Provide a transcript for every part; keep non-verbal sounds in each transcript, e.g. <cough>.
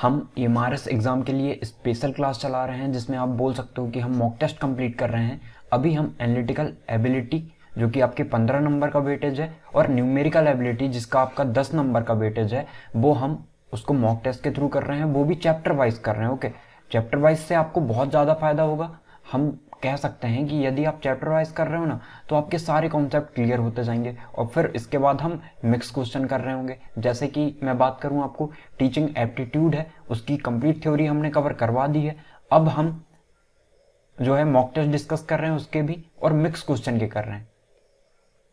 हम M e exam के लिए स्पेशल क्लास चला रहे हैं जिसमें आप बोल सकते हो कि हम मॉक टेस्ट कंप्लीट कर रहे हैं अभी हम एनालिटिकल एबिलिटी जो कि आपके पंद्रह नंबर का वेटेज है और न्यूमेरिकल एबिलिटी जिसका आपका दस नंबर का वेटेज है वो हम उसको मॉक टेस्ट के थ्रू कर रहे हैं वो भी चैप्टर वाइज कर रहे हैं ओके चैप्टर वाइज से आपको बहुत ज़्यादा फायदा होगा हम कह सकते हैं कि यदि आप चैप्टर वाइज कर रहे हो ना तो आपके सारे कॉन्सेप्ट क्लियर होते जाएंगे और फिर इसके बाद हम मिक्स क्वेश्चन कर रहे होंगे जैसे कि मैं बात करूँ आपको टीचिंग एप्टीट्यूड है उसकी कंप्लीट थ्योरी हमने कवर करवा दी है अब हम जो है मॉक टेस्ट डिस्कस कर रहे हैं उसके भी और मिक्स क्वेश्चन के कर रहे हैं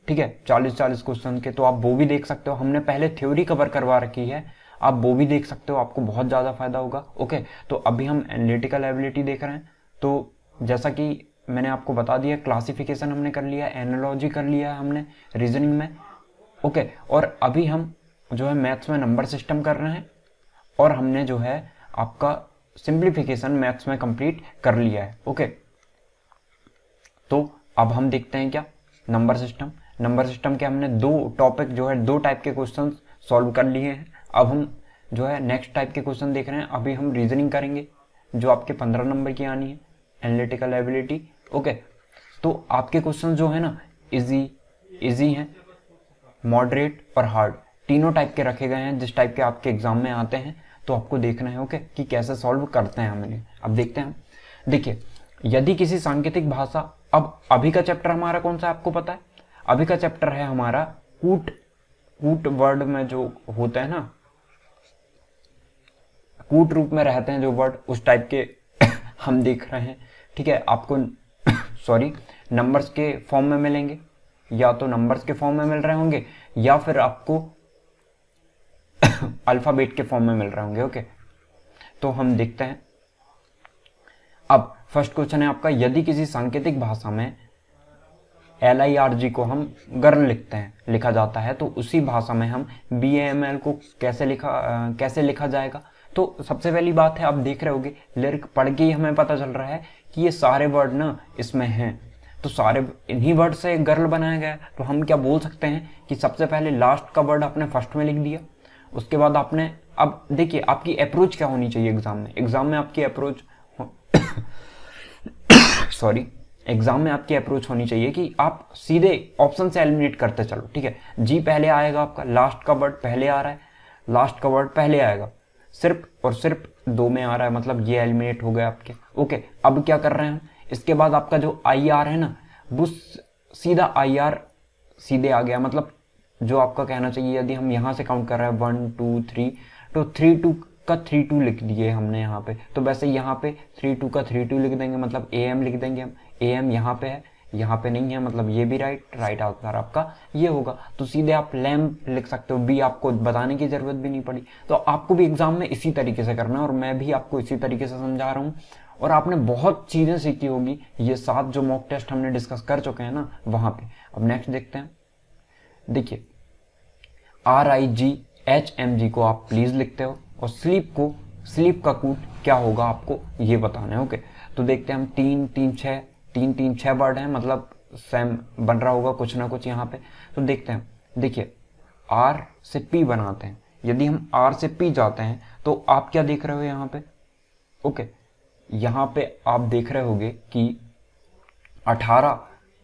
ठीक है चालीस चालीस क्वेश्चन के तो आप वो भी देख सकते हो हमने पहले थ्योरी कवर करवा रखी है आप वो भी देख सकते हो आपको बहुत ज़्यादा फायदा होगा ओके तो अभी हम एनालिटिकल एबिलिटी देख रहे हैं तो जैसा कि मैंने आपको बता दिया क्लासिफिकेशन हमने कर लिया एनोलॉजी कर लिया हमने रीजनिंग में ओके और अभी हम जो है मैथ्स में नंबर सिस्टम कर रहे हैं और हमने जो है आपका सिंप्लीफिकेशन मैथ्स में कंप्लीट कर लिया है ओके तो अब हम देखते हैं क्या नंबर सिस्टम नंबर सिस्टम के हमने दो टॉपिक जो है दो टाइप के क्वेश्चन सॉल्व कर लिए हैं अब हम जो है नेक्स्ट टाइप के क्वेश्चन देख रहे हैं अभी हम रीजनिंग करेंगे जो आपके पंद्रह नंबर की आनी है एनालिटिकल एबिलिटी ओके तो आपके क्वेश्चन जो है ना इजी इजी हैं मॉडरेट और हार्ड तीनों टाइप के रखे गए हैं जिस टाइप के आपके एग्जाम में आते हैं तो आपको देखना है ओके कि कैसे सॉल्व करते हैं हमने अब देखते हैं देखिए यदि किसी सांकेतिक भाषा अब अभी का चैप्टर हमारा कौन सा आपको पता है अभी का चैप्टर है हमारा कूट कूट वर्ड में जो होते हैं ना कूट रूप में रहते हैं जो वर्ड उस टाइप के हम देख रहे हैं ठीक है आपको सॉरी नंबर्स <coughs> के फॉर्म में मिलेंगे या तो नंबर्स के फॉर्म में मिल रहे होंगे या फिर आपको अल्फ़ाबेट <coughs> के फॉर्म में मिल रहे होंगे ओके तो हम देखते हैं अब फर्स्ट क्वेश्चन है आपका यदि किसी सांकेतिक भाषा में एल आई आर जी को हम गर्ण लिखते हैं लिखा जाता है तो उसी भाषा में हम बी एम एल को कैसे लिखा आ, कैसे लिखा जाएगा तो सबसे पहली बात है आप देख रहे होगे लिरिक पढ़ के ही हमें पता चल रहा है कि ये सारे वर्ड ना इसमें हैं तो सारे इन्हीं वर्ड से गर्ल बनाया गया तो हम क्या बोल सकते हैं कि सबसे पहले लास्ट का वर्ड आपने फर्स्ट में लिख दिया उसके बाद आपने अब देखिए आपकी अप्रोच क्या होनी चाहिए एग्ज़ाम में एग्ज़ाम में आपकी अप्रोच सॉरी एग्ज़ाम में आपकी अप्रोच होनी चाहिए कि आप सीधे ऑप्शन से एलिमिनेट करते चलो ठीक है जी पहले आएगा आपका लास्ट का वर्ड पहले आ रहा है लास्ट का वर्ड पहले आएगा सिर्फ और सिर्फ दो में आ रहा है मतलब ये एलिमिनेट हो गए आपके ओके अब क्या कर रहे हैं इसके बाद आपका जो आई आर है ना वो सीधा आई आर सीधे आ गया मतलब जो आपका कहना चाहिए यदि हम यहाँ से काउंट कर रहे हैं वन टू थ्री तो थ्री टू का थ्री टू लिख दिए हमने यहाँ पे तो वैसे यहाँ पे थ्री टू का थ्री टू लिख देंगे मतलब ए एम लिख देंगे हम ए एम यहाँ पे है यहाँ पे नहीं है मतलब ये भी राइट राइट आंसर आपका ये होगा तो सीधे आप लैम्प लिख सकते हो बी आपको बताने की ज़रूरत भी नहीं पड़ी तो आपको भी एग्ज़ाम में इसी तरीके से करना है और मैं भी आपको इसी तरीके से समझा रहा हूँ और आपने बहुत चीज़ें सीखी होगी ये सात जो मॉक टेस्ट हमने डिस्कस कर चुके हैं ना वहां पे अब नेक्स्ट देखते हैं देखिए R I G H M G को आप प्लीज़ लिखते हो और स्लीप को स्लीप का कूट क्या होगा आपको ये बताना है ओके तो देखते हैं हम तीन तीन छह तीन तीन छः वर्ड हैं मतलब सेम बन रहा होगा कुछ ना कुछ यहाँ पे तो देखते हैं देखिए आर से पी बनाते हैं यदि हम आर से पी जाते हैं तो आप क्या देख रहे हो यहाँ पे ओके यहाँ पे आप देख रहे होगे कि 18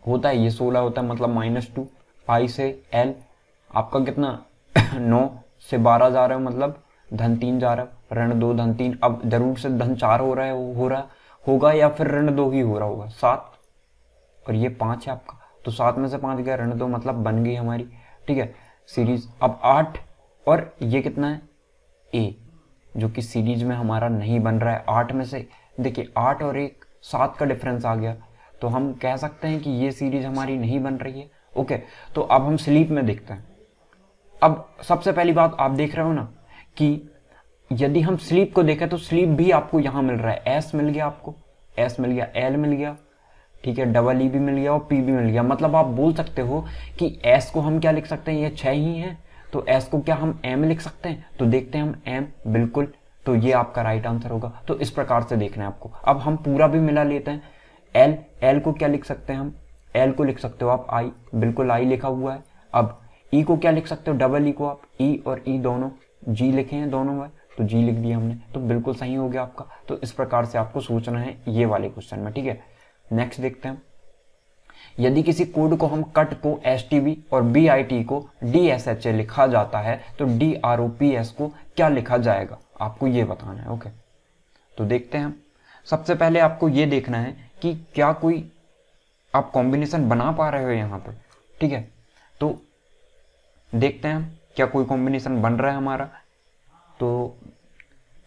होता है ये 16 होता है मतलब माइनस टू पाई से एल आपका कितना <coughs> नौ से 12 जा रहे हो मतलब धन तीन जा रहा है ऋण दो धन तीन अब जरूर से धन चार हो रहा है हो रहा है होगा या फिर ऋण दो ही हो रहा होगा सात और ये पाँच है आपका तो सात में से पाँच गया ऋण दो मतलब बन गई हमारी ठीक है सीरीज अब आठ और ये कितना है ए जो कि सीरीज में हमारा नहीं बन रहा है आठ में से देखिए आठ और एक सात का डिफरेंस आ गया तो हम कह सकते हैं कि ये सीरीज हमारी नहीं बन रही है ओके तो अब हम स्लीप में देखते हैं अब सबसे पहली बात आप देख रहे हो ना कि यदि हम स्लीप को देखें तो स्लीप भी आपको यहां मिल रहा है एस मिल गया आपको एस मिल गया एल मिल गया ठीक है डबल ई e भी मिल गया और पी भी मिल गया मतलब आप बोल सकते हो कि एस को हम क्या लिख सकते हैं ये छह ही है तो एस को क्या हम एम लिख सकते हैं तो देखते हैं हम एम बिल्कुल तो ये आपका राइट आंसर होगा तो इस प्रकार से देखना है आपको अब हम पूरा भी मिला लेते हैं एल एल को क्या लिख सकते हैं हम एल को लिख सकते हो आप आई बिल्कुल आई लिखा हुआ है अब ई e को क्या लिख सकते हो डबल ई e को आप ई e और ई e दोनों जी लिखे हैं दोनों में तो जी लिख दिया हमने तो बिल्कुल सही हो गया आपका तो इस प्रकार से आपको सोचना है ये वाले क्वेश्चन में ठीक है नेक्स्ट देखते हैं यदि किसी कोड को हम कट को एस और बी को डी लिखा जाता है तो डी को क्या लिखा जाएगा आपको ये बताना है ओके तो देखते हैं सबसे पहले आपको ये देखना है कि क्या कोई आप कॉम्बिनेशन बना पा रहे हो यहाँ पर ठीक है तो देखते हैं क्या कोई कॉम्बिनेशन बन रहा है हमारा तो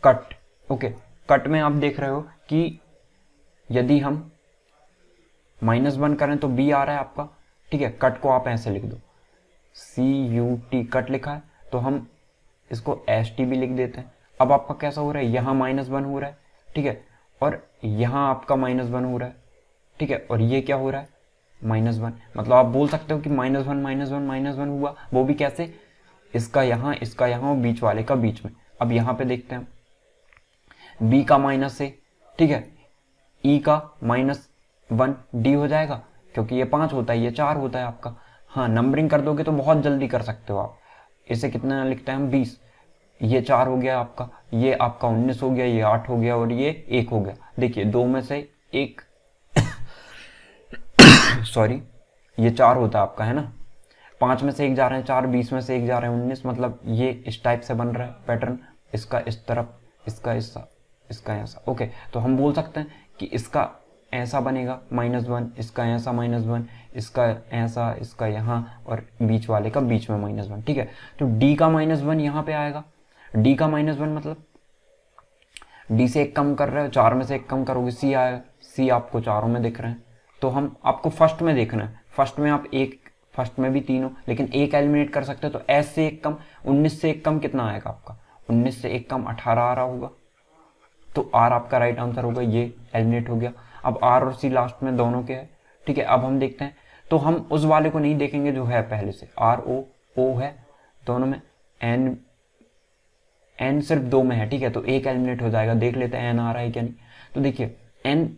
कट ओके कट में आप देख रहे हो कि यदि हम माइनस वन करें तो बी आ रहा है आपका ठीक है कट को आप ऐसे लिख दो सी यू टी कट लिखा है तो हम इसको एस टी भी लिख देते हैं अब आपका कैसा हो रहा है यहां माइनस वन हो रहा है ठीक है और यहां आपका माइनस वन हो रहा है ठीक है और ये क्या हो रहा है माइनस वन मतलब आप बोल सकते हो कि minus one minus one minus one हुआ वो भी कैसे इसका यहां इसका यहां और बीच वाले का बीच में अब यहां पे देखते हैं बी का माइनस ए ठीक है ई e का माइनस वन डी हो जाएगा क्योंकि ये पाँच होता है ये चार होता है आपका हाँ नंबरिंग कर दोगे तो बहुत जल्दी कर सकते हो आप इसे कितना लिखते हैं हम बीस ये चार हो गया आपका ये आपका उन्नीस हो गया ये आठ हो गया और ये एक हो गया देखिए दो में से एक सॉरी <coughs> ये चार होता है आपका है ना पाँच में से एक जा रहे हैं चार बीस में से एक जा रहे हैं उन्नीस मतलब ये इस टाइप से बन रहा है पैटर्न इसका इस तरफ इसका इस इसका ऐसा ओके तो हम बोल सकते हैं कि इसका ऐसा बनेगा माइनस वन इसका ऐसा माइनस वन इसका ऐसा इसका यहाँ और बीच वाले का बीच में माइनस वन ठीक है तो डी का माइनस वन यहाँ पे आएगा डी का माइनस वन मतलब डी से एक कम कर रहे हो चार में से एक कम करोगे सी आएगा सी आपको चारों में दिख रहे हैं तो हम आपको फर्स्ट में देखना है फर्स्ट में आप एक फर्स्ट में भी तीन हो लेकिन एक एलिमिनेट कर सकते हो तो एस से एक कम उन्नीस से एक कम कितना आएगा आपका उन्नीस से एक कम अठारह आ रहा होगा तो आर आपका राइट आंसर होगा ये एलिमिनेट हो गया अब आर और सी लास्ट में दोनों के है ठीक है अब हम देखते हैं तो हम उस वाले को नहीं देखेंगे जो है पहले से आर ओ ओ है दोनों में एन एन सिर्फ दो में है ठीक है तो एक एलिमिनेट हो जाएगा देख लेते हैं एन आ रहा है क्या नहीं तो देखिए एन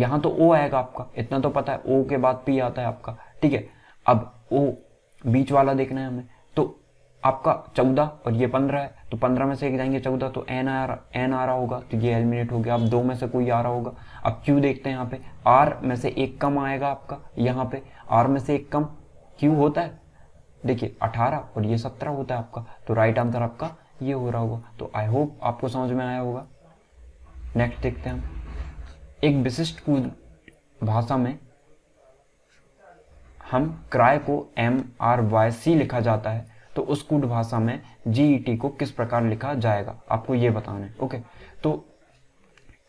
यहां तो ओ आएगा आपका इतना तो पता है ओ के बाद पी आता है आपका ठीक है अब ओ बीच वाला देखना है हमें आपका चौदह और ये पंद्रह है तो पंद्रह में से एक जाएंगे चौदह तो एन आ रहा एन आ रहा होगा तो ये एलिमिनेट हो गया अब दो में से कोई आ रहा होगा अब क्यू देखते हैं यहाँ पे आर में से एक कम आएगा आपका यहाँ पे आर में से एक कम क्यू होता है देखिए अठारह और ये सत्रह होता है आपका तो राइट आंसर आपका ये हो रहा होगा तो आई होप आपको समझ में आया होगा नेक्स्ट देखते हैं हम एक विशिष्ट कूद भाषा में हम क्राय को एम आर वाई सी लिखा जाता है तो उस कूट भाषा में जी e को किस प्रकार लिखा जाएगा आपको ये बताना है ओके तो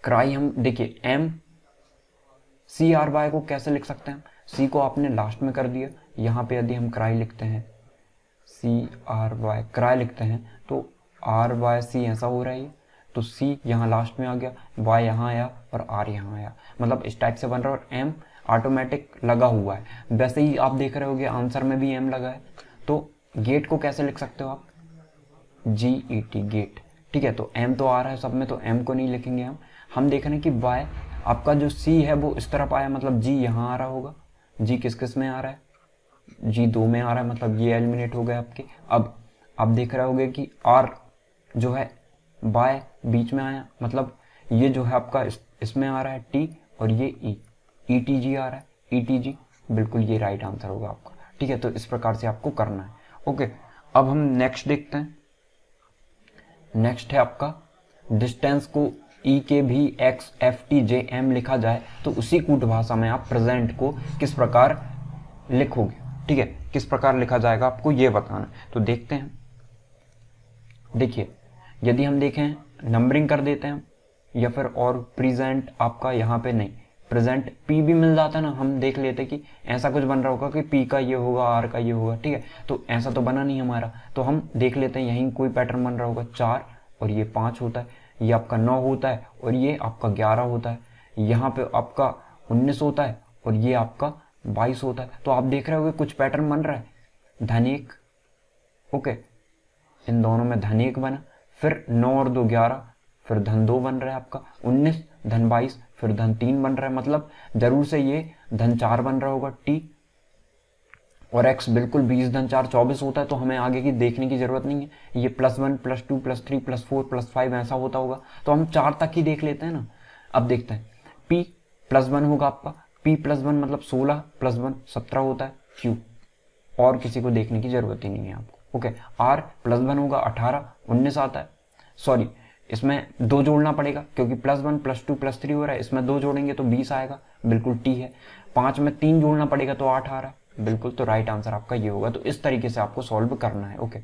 क्राई हम देखिए एम सी आर वाई को कैसे लिख सकते हैं सी को आपने लास्ट में कर दिया यहाँ पे यदि हम क्राई लिखते हैं सी आर वाई क्राई लिखते हैं तो आर वाई सी ऐसा हो रहा है तो सी यहाँ लास्ट में आ गया वाई यहाँ आया और आर यहाँ आया मतलब इस टाइप से बन रहा है और एम ऑटोमेटिक लगा हुआ है वैसे ही आप देख रहे होगे आंसर में भी एम लगा है तो गेट को कैसे लिख सकते हो आप जी ई टी गेट ठीक है तो एम तो आ रहा है सब में तो एम को नहीं लिखेंगे हम हम देख रहे हैं कि वाय आपका जो सी है वो इस तरफ आया मतलब जी यहाँ आ रहा होगा जी किस किस में आ रहा है जी दो में आ रहा है मतलब ये एलिमिनेट हो गए आपके अब आप देख रहे हो कि आर जो है बाय बीच में आया मतलब ये जो है आपका इस, इसमें आ रहा है टी और ये ई ई टी जी आ रहा है ई टी जी बिल्कुल ये राइट आंसर होगा आपका ठीक है तो इस प्रकार से आपको करना है ओके अब हम नेक्स्ट देखते हैं नेक्स्ट है आपका डिस्टेंस को ई e के भी X F T J M लिखा जाए तो उसी कूट भाषा में आप प्रेजेंट को किस प्रकार लिखोगे ठीक है किस प्रकार लिखा जाएगा आपको ये बताना तो देखते हैं देखिए यदि हम देखें नंबरिंग कर देते हैं या फिर और प्रेजेंट आपका यहाँ पे नहीं प्रेजेंट पी भी मिल जाता है ना हम देख लेते कि ऐसा कुछ बन रहा होगा कि पी का ये होगा आर का ये होगा ठीक है तो ऐसा तो बना नहीं हमारा तो हम देख लेते हैं यहीं कोई पैटर्न बन रहा होगा चार और ये पाँच होता है ये आपका नौ होता है और ये आपका ग्यारह होता है यहाँ पे आपका उन्नीस होता है और ये आपका बाईस होता है तो आप देख रहे हो कुछ पैटर्न बन रहा है धन एक ओके इन दोनों में धन एक बना फिर नौ और दो ग्यारह फिर धन दो बन रहा है आपका उन्नीस धन बाईस फिर धन तीन बन रहा है मतलब जरूर से ये धन चार बन रहा होगा टी और एक्स बिल्कुल बीस धन चार चौबीस होता है तो हमें आगे की देखने की जरूरत नहीं है ये plus one plus two plus three plus four plus five ऐसा होता होगा तो हम चार तक ही देख लेते हैं ना अब देखते हैं पी प्लस वन होगा आपका पी प्लस वन मतलब सोलह प्लस वन सत्रह होता है क्यू और किसी को देखने की जरूरत ही नहीं है आपको ओके आर प्लस वन होगा अठारह उन्नीस आता है सॉरी इसमें दो जोड़ना पड़ेगा क्योंकि plus one plus two plus three हो रहा है इसमें दो जोड़ेंगे तो बीस आएगा बिल्कुल टी है पांच में तीन जोड़ना पड़ेगा तो आठ आ रहा है बिल्कुल तो राइट आंसर आपका ये होगा तो इस तरीके से आपको सॉल्व करना है ओके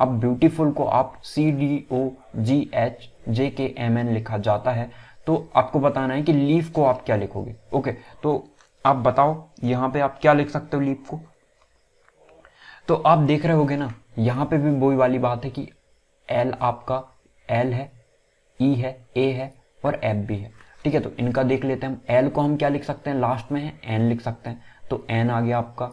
अब ब्यूटीफुल को आप सी डी ओ जी एच जे के एम एन लिखा जाता है तो आपको बताना है कि लीफ को आप क्या लिखोगे ओके तो आप बताओ यहां पे आप क्या लिख सकते हो लीफ को तो आप देख रहे होगे ना यहां पे भी वही वाली बात है कि एल आपका एल है ई e है ए है और एफ भी है ठीक है तो इनका देख लेते हैं हम एल को हम क्या लिख सकते हैं लास्ट में है एन लिख सकते हैं तो एन आ गया आपका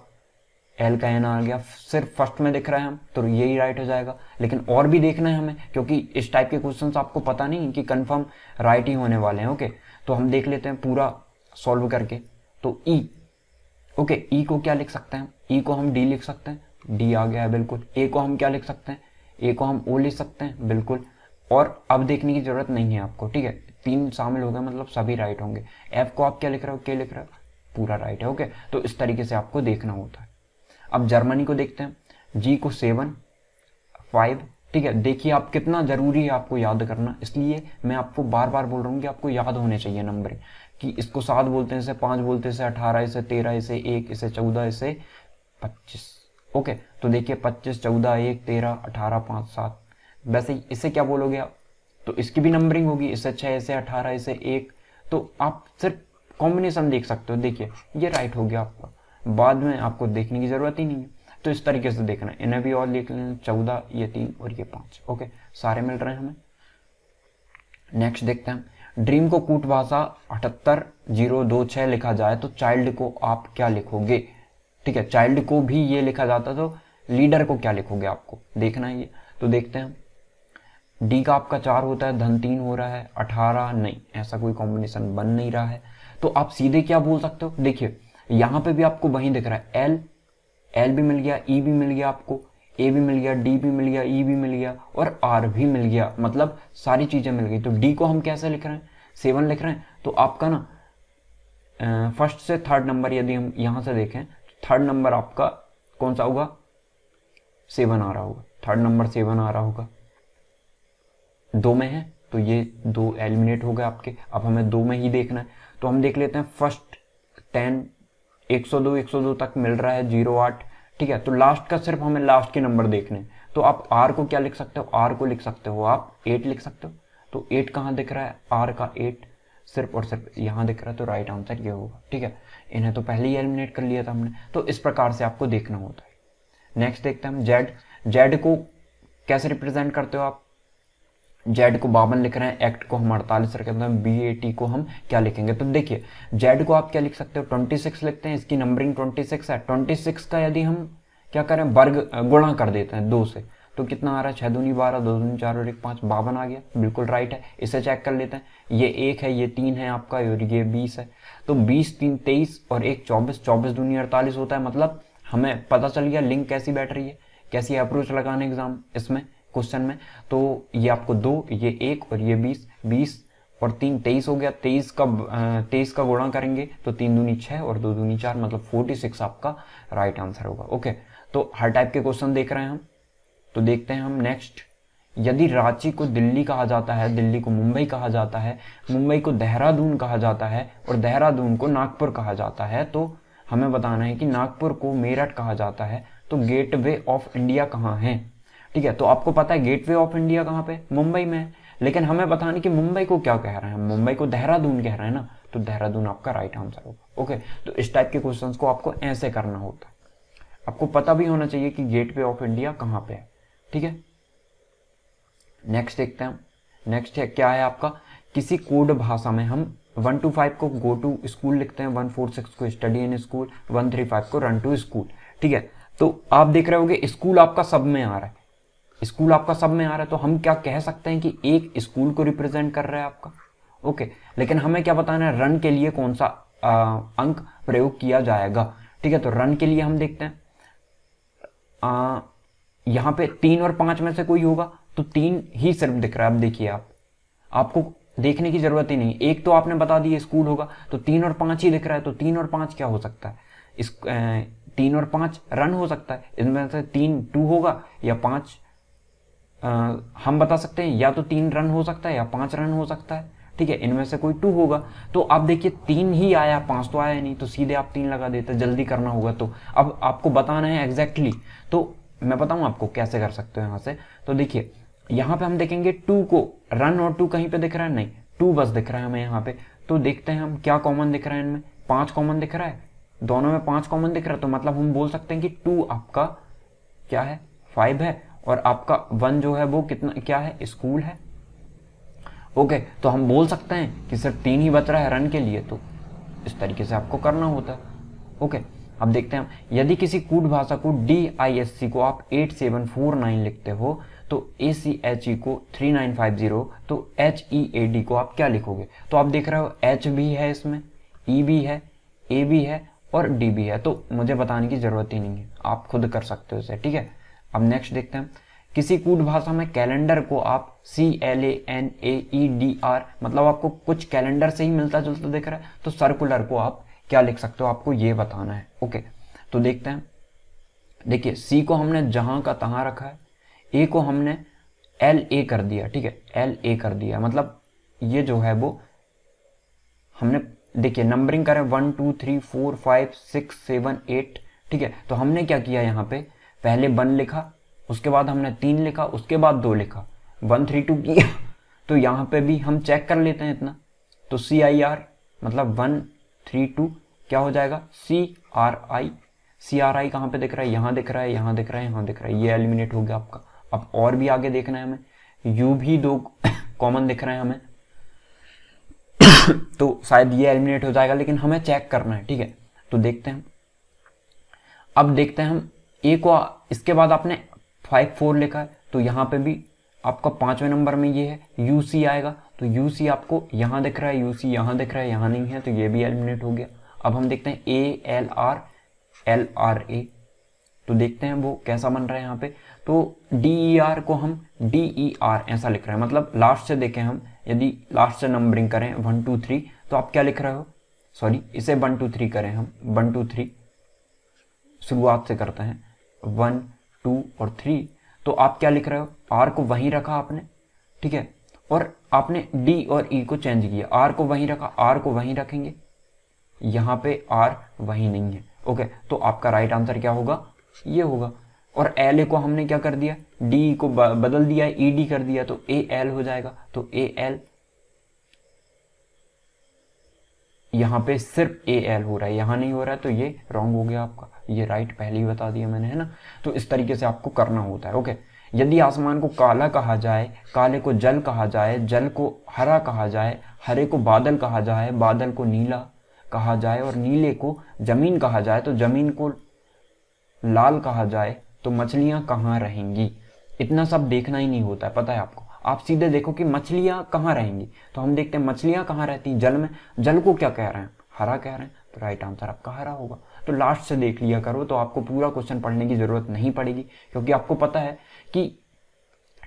एल का एन आ गया सिर्फ फर्स्ट में देख रहे हैं हम तो यही राइट हो जाएगा लेकिन और भी देखना है हमें क्योंकि इस टाइप के क्वेश्चन आपको पता नहीं कि कन्फर्म राइट ही होने वाले हैं ओके तो हम देख लेते हैं पूरा सॉल्व करके तो ई ओके ई को क्या लिख सकते हैं ई e को हम डी लिख सकते हैं डी आ गया है बिल्कुल ए को हम क्या लिख सकते हैं ए को हम ओ लिख सकते हैं बिल्कुल और अब देखने की ज़रूरत नहीं है आपको ठीक है तीन शामिल हो गए मतलब सभी राइट होंगे एफ को आप क्या लिख रहे हो के लिख रहे हो पूरा राइट है ओके तो इस तरीके से आपको देखना होता है अब जर्मनी को देखते हैं जी को सेवन फाइव ठीक है देखिए आप कितना ज़रूरी है आपको याद करना इसलिए मैं आपको बार बार बोल रहा हूँ कि आपको याद होने चाहिए नंबर कि इसको सात बोलते हैं इसे पांच बोलते हैं इसे अठारह इसे तेरह इसे एक इसे चौदह इसे पच्चीस ओके तो देखिए पच्चीस चौदह एक तेरह अठारह पाँच सात वैसे इसे क्या बोलोगे आप तो इसकी भी नंबरिंग होगी इससे छः अच्छा इसे अठारह इसे एक तो आप सिर्फ कॉम्बिनेशन देख सकते हो देखिए ये राइट हो गया आपका बाद में आपको देखने की ज़रूरत ही नहीं है तो इस तरीके से देखना है इन्हें भी और लिख लेना चौदह ये तीन और ये पाँच ओके सारे मिल रहे हैं हमें नेक्स्ट देखते हैं ड्रीम को कूट भाषा अठहत्तर जीरो दो छः लिखा जाए तो चाइल्ड को आप क्या लिखोगे ठीक है चाइल्ड को भी ये लिखा जाता तो लीडर को क्या लिखोगे आपको देखना है ये तो देखते हैं डी का आपका चार होता है धन तीन हो रहा है अठारह नहीं ऐसा कोई कॉम्बिनेशन बन नहीं रहा है तो आप सीधे क्या बोल सकते हो देखिए यहां पे भी आपको वही दिख रहा है एल एल भी मिल गया ई e भी मिल गया आपको ए भी मिल गया डी भी मिल गया ई e भी मिल गया और आर भी मिल गया मतलब सारी चीज़ें मिल गई तो डी को हम कैसे लिख रहे हैं सेवन लिख रहे हैं तो आपका ना फर्स्ट से थर्ड नंबर यदि हम यहां से देखें थर्ड नंबर आपका कौन सा होगा सेवन आ रहा होगा थर्ड नंबर सेवन आ रहा होगा दो में है तो ये दो एलिमिनेट हो गए आपके अब हमें दो में ही देखना है तो हम देख लेते हैं फर्स्ट टेन एक सौ दो एक सौ दो तक मिल रहा है जीरो आठ ठीक है तो लास्ट का सिर्फ हमें लास्ट के नंबर देखने तो आप आर को क्या लिख सकते हो आर को लिख सकते हो आप एट लिख सकते हो तो एट कहाँ दिख रहा है आर का एट सिर्फ और सिर्फ यहाँ दिख रहा है तो राइट आंसर ये होगा ठीक है इन्हें तो पहले ही एलिमिनेट कर लिया था हमने तो इस प्रकार से आपको देखना होता है नेक्स्ट देखते हैं हम जेड जेड को कैसे रिप्रेजेंट करते हो आप जेड को बावन लिख रहे हैं एक्ट को हम अड़तालीस रखे हैं बी ए टी को हम क्या लिखेंगे तो देखिए जेड को आप क्या लिख सकते हो ट्वेंटी सिक्स लिखते हैं इसकी नंबरिंग ट्वेंटी सिक्स है ट्वेंटी सिक्स का यदि हम क्या करें वर्ग गुणा कर देते हैं दो से तो कितना आ रहा है छः दूनी बारह दो दूनी चार और एक पाँच बावन आ गया बिल्कुल राइट है इसे चेक कर लेते हैं ये एक है ये तीन है आपका और ये बीस है तो बीस तीन तेईस और एक चौबीस चौबीस दूनी अड़तालीस होता है मतलब हमें पता चल गया लिंक कैसी बैठ रही है कैसी अप्रोच लगाना एग्जाम इसमें क्वेश्चन में तो ये आपको दो ये एक और ये बीस बीस और तीन तेईस हो गया तेईस का तेईस का गुणा करेंगे तो तीन दूनी छः और दो दूनी चार मतलब फोर्टी सिक्स आपका राइट आंसर होगा ओके तो हर टाइप के क्वेश्चन देख रहे हैं हम तो देखते हैं हम नेक्स्ट यदि रांची को दिल्ली कहा जाता है दिल्ली को मुंबई कहा जाता है मुंबई को देहरादून कहा जाता है और देहरादून को नागपुर कहा जाता है तो हमें बताना है कि नागपुर को मेरठ कहा जाता है तो गेटवे ऑफ इंडिया कहाँ है ठीक है तो आपको पता है गेटवे ऑफ इंडिया कहाँ पे मुंबई में है लेकिन हमें पता नहीं कि मुंबई को क्या कह रहे हैं मुंबई को देहरादून कह रहे हैं ना तो देहरादून आपका राइट आंसर होगा ओके तो इस टाइप के क्वेश्चन को आपको ऐसे करना होता है आपको पता भी होना चाहिए कि गेटवे ऑफ इंडिया कहाँ पे है ठीक है नेक्स्ट देखते हैं नेक्स्ट है क्या है आपका किसी कोड भाषा में हम वन टू फाइव को गो टू स्कूल लिखते हैं वन फोर सिक्स को study in school one three five को रन टू स्कूल ठीक है तो आप देख रहे होगे स्कूल आपका सब में आ रहा है स्कूल आपका सब में आ रहा है तो हम क्या कह सकते हैं कि एक स्कूल को रिप्रेजेंट कर रहा है आपका ओके लेकिन हमें क्या बताना है रन के लिए कौन सा आ, अंक प्रयोग किया जाएगा ठीक है तो रन के लिए हम देखते हैं आ, यहां पे तीन और पांच में से कोई होगा तो तीन ही सिर्फ दिख रहा है अब देखिए आप आपको देखने की जरूरत ही नहीं एक तो आपने बता दिया स्कूल होगा तो तीन और पांच ही दिख रहा है तो तीन और पांच क्या हो सकता है इस आ, तीन और पांच रन हो सकता है इनमें से तीन टू होगा या पांच आ, हम बता सकते हैं या तो तीन रन हो सकता है या पांच रन हो सकता है ठीक है इनमें से कोई टू होगा तो आप देखिए तीन ही आया पांच तो आया नहीं तो सीधे आप तीन लगा देते जल्दी करना होगा तो अब आपको बताना है एग्जैक्टली तो मैं बताऊं आपको कैसे कर सकते हो यहां से तो देखिए यहां पे हम देखेंगे टू को रन और टू कहीं पे दिख रहा है नहीं टू बस दिख रहा है हमें यहाँ पे तो देखते हैं हम क्या कॉमन दिख रहा है इनमें पांच कॉमन दिख रहा है दोनों में पांच कॉमन दिख रहा है तो मतलब हम बोल सकते हैं कि टू आपका क्या है फाइव है और आपका वन जो है वो कितना क्या है स्कूल है ओके तो हम बोल सकते हैं कि सिर्फ तीन ही बच रहा है रन के लिए तो इस तरीके से आपको करना होता है ओके अब देखते हैं यदि किसी कूट भाषा को डी आई एस सी को आप एट सेवन फोर नाइन लिखते हो तो ए सी एच ई को थ्री नाइन फाइव जीरो तो एच ई ए डी को आप क्या लिखोगे तो आप देख रहे हो एच भी है इसमें ई e भी है ए भी है और डी भी है तो मुझे बताने की ज़रूरत ही नहीं है आप खुद कर सकते हो इसे ठीक है अब नेक्स्ट देखते हैं किसी कूट भाषा में कैलेंडर को आप C L A N A E D R मतलब आपको कुछ कैलेंडर से ही मिलता जुलता दिख रहा है तो सर्कुलर को आप क्या लिख सकते हो आपको ये बताना है ओके तो देखते हैं देखिए सी को हमने जहां का तहां रखा है ए को हमने एल ए कर दिया ठीक है एल ए कर दिया मतलब ये जो है वो हमने देखिए नंबरिंग करें one two three four five six seven eight ठीक है तो हमने क्या किया यहाँ पे पहले वन लिखा उसके बाद हमने तीन लिखा उसके बाद दो लिखा वन थ्री टू किया <laughs> तो यहाँ पे भी हम चेक कर लेते हैं इतना तो सी आई आर मतलब वन थ्री टू क्या हो जाएगा सी आर आई सी आर आई कहाँ पर दिख रहा है यहाँ दिख रहा है यहाँ दिख रहा है यहाँ दिख रहा है ये एलिमिनेट हो गया आपका अब और भी आगे देखना है हमें यू भी दो कॉमन <coughs> दिख रहे हैं हमें <coughs> तो शायद ये एलिमिनेट हो जाएगा लेकिन हमें चेक करना है ठीक है तो देखते हैं अब देखते हैं हम ए को इसके बाद आपने फाइव फोर लिखा है तो यहाँ पे भी आपका पांचवें नंबर में ये है यू सी आएगा तो यू सी आपको यहाँ दिख रहा है यू सी यहाँ दिख रहा है यहाँ नहीं है तो ये भी एलिमिनेट हो गया अब हम देखते हैं A L R L R A तो देखते हैं वो कैसा बन रहा है यहाँ पे तो डी ई आर को हम डी ई आर ऐसा लिख रहे हैं मतलब लास्ट से देखें हम यदि लास्ट से नंबरिंग करें वन टू थ्री तो आप क्या लिख रहे हो सॉरी इसे वन टू थ्री करें हम वन टू थ्री शुरुआत से करते हैं वन टू और थ्री तो आप क्या लिख रहे हो आर को वहीं रखा आपने ठीक है और आपने डी और ई e को चेंज किया आर को वहीं रखा आर को वहीं रखेंगे यहां पे आर वहीं नहीं है ओके तो आपका राइट आंसर क्या होगा ये होगा और एल ए को हमने क्या कर दिया डी e को बदल दिया ई e कर दिया तो ए एल हो जाएगा तो ए एल यहां पे सिर्फ ए एल हो रहा है यहां नहीं हो रहा है तो ये रॉन्ग हो गया आपका ये राइट पहले ही बता दिया मैंने है ना तो इस तरीके से आपको करना होता है ओके यदि आसमान को काला कहा जाए काले को जल कहा जाए जल को हरा कहा जाए हरे को बादल कहा जाए बादल को नीला कहा जाए और नीले को जमीन कहा जाए तो जमीन को लाल कहा जाए तो मछलियाँ कहाँ रहेंगी इतना सब देखना ही नहीं होता है पता है आपको आप सीधे देखो कि मछलियाँ कहाँ रहेंगी तो हम देखते हैं मछलियाँ कहाँ रहती हैं जल में जल को क्या कह रहे हैं हरा कह रहे हैं तो राइट आंसर आपका हरा होगा तो लास्ट से देख लिया करो तो आपको पूरा क्वेश्चन पढ़ने की ज़रूरत नहीं पड़ेगी क्योंकि आपको पता है कि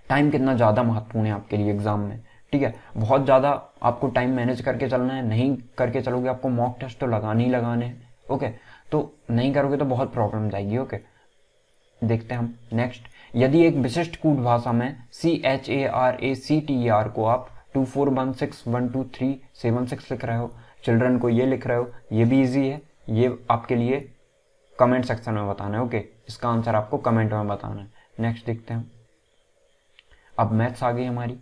टाइम कितना ज़्यादा महत्वपूर्ण है आपके लिए एग्ज़ाम में ठीक है बहुत ज़्यादा आपको टाइम मैनेज करके चलना है नहीं करके चलोगे आपको मॉक टेस्ट तो लगाने ही लगाने हैं ओके तो नहीं करोगे तो बहुत प्रॉब्लम जाएगी ओके देखते हैं हम नेक्स्ट यदि एक विशिष्ट कूट भाषा में C H A R A C T E R को आप two four one six one two three seven six लिख रहे हो चिल्ड्रन को ये लिख रहे हो ये भी इजी है ये आपके लिए कमेंट सेक्शन में बताना है ओके इसका आंसर आपको कमेंट में बताना है नेक्स्ट देखते हैं अब मैथ्स आ गई हमारी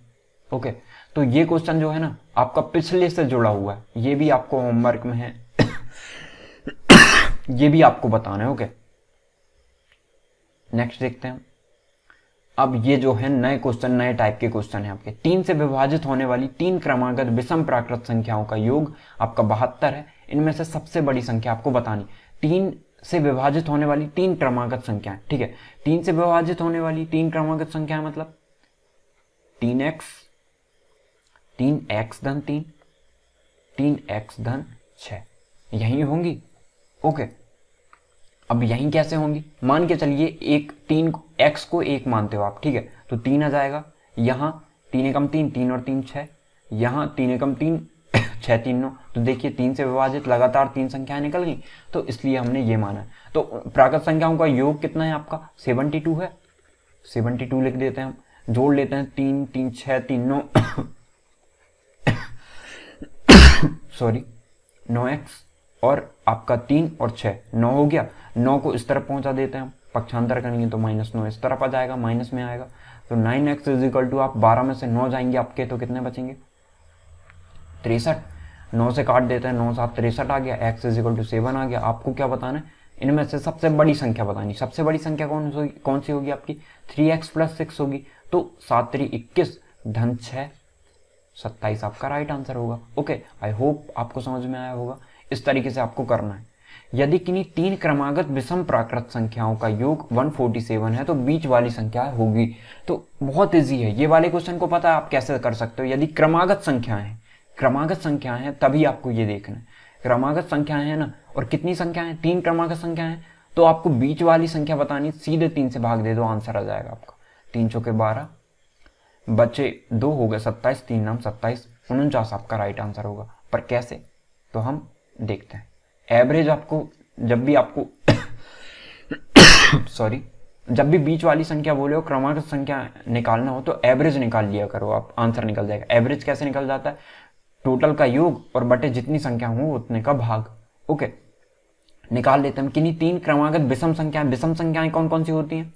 ओके तो ये क्वेश्चन जो है ना आपका पिछले से जुड़ा हुआ है ये भी आपको होमवर्क में है <coughs> ये भी आपको बताना है ओके नेक्स्ट देखते हैं अब ये जो है नए क्वेश्चन नए टाइप के क्वेश्चन है आपके तीन से विभाजित होने वाली तीन क्रमागत विषम प्राकृत संख्याओं का योग आपका बहत्तर है इनमें से सबसे बड़ी संख्या आपको बतानी तीन से विभाजित होने वाली तीन क्रमागत संख्या ठीक है तीन से विभाजित होने वाली तीन क्रमागत संख्या मतलब तीन एक्स तीन एक्स धन तीन तीन एक्स धन छ यही होंगी ओके अब यही कैसे होंगी मान के चलिए एक तीन को एक्स को एक मानते हो आप ठीक है तो तीन आ जाएगा यहाँ तीन एकम तीन तीन और तीन छः यहाँ तीन एकम तीन <coughs> छः तीन नौ तो देखिए तीन से विभाजित लगातार तीन संख्याएं निकल गई तो इसलिए हमने ये माना तो प्राकृत संख्याओं का योग कितना है आपका सेवनटी टू है सेवनटी टू लिख देते हैं हम जोड़ लेते हैं तीन तीन छः तीन नौ सॉरी <coughs> नौ एक्स और आपका तीन और छः नौ हो गया नौ को इस तरफ पहुंचा देते हैं हम पक्षांतर करेंगे तो माइनस नौ इस तरफ आ जाएगा माइनस में आएगा तो nine x is equal to आप बारह में से नौ जाएंगे आपके तो कितने बचेंगे तिरसठ नौ से काट देते हैं नौ सात तिरसठ आ गया x is equal to seven आ गया आपको क्या बताना है इनमें से सबसे बड़ी संख्या बतानी सबसे बड़ी संख्या कौन सी कौन सी होगी आपकी थ्री एक्स प्लस सिक्स होगी तो सात त्री इक्कीस धन छः सत्ताईस आपका राइट आंसर होगा ओके आई होप आपको समझ में आया होगा इस तरीके से आपको करना है यदि किन्हीं तीन क्रमागत विषम प्राकृत संख्याओं का योग 147 है तो बीच वाली संख्या होगी तो बहुत ईजी है ये वाले क्वेश्चन को पता है आप कैसे कर सकते हो यदि क्रमागत संख्याएं हैं क्रमागत संख्याएं हैं तभी आपको ये देखना है क्रमागत संख्याएं हैं ना और कितनी संख्या है तीन क्रमागत संख्या है तो आपको बीच वाली संख्या बतानी सीधे तीन से भाग दे दो आंसर आ जाएगा आपका तीन चौके बारह बच्चे दो हो गए सत्ताईस तीन नाम सत्ताईस उनचास आपका राइट आंसर होगा पर कैसे तो हम देखते हैं एवरेज आपको जब भी आपको सॉरी जब भी बीच वाली संख्या बोले हो क्रमांक संख्या निकालना हो तो एवरेज निकाल लिया करो आप आंसर निकल जाएगा एवरेज कैसे निकल जाता है टोटल का योग और बटे जितनी संख्या हो उतने का भाग ओके निकाल लेते हैं किन्हीं तीन क्रमागत विषम संख्या विषम संख्याएं कौन कौन सी होती हैं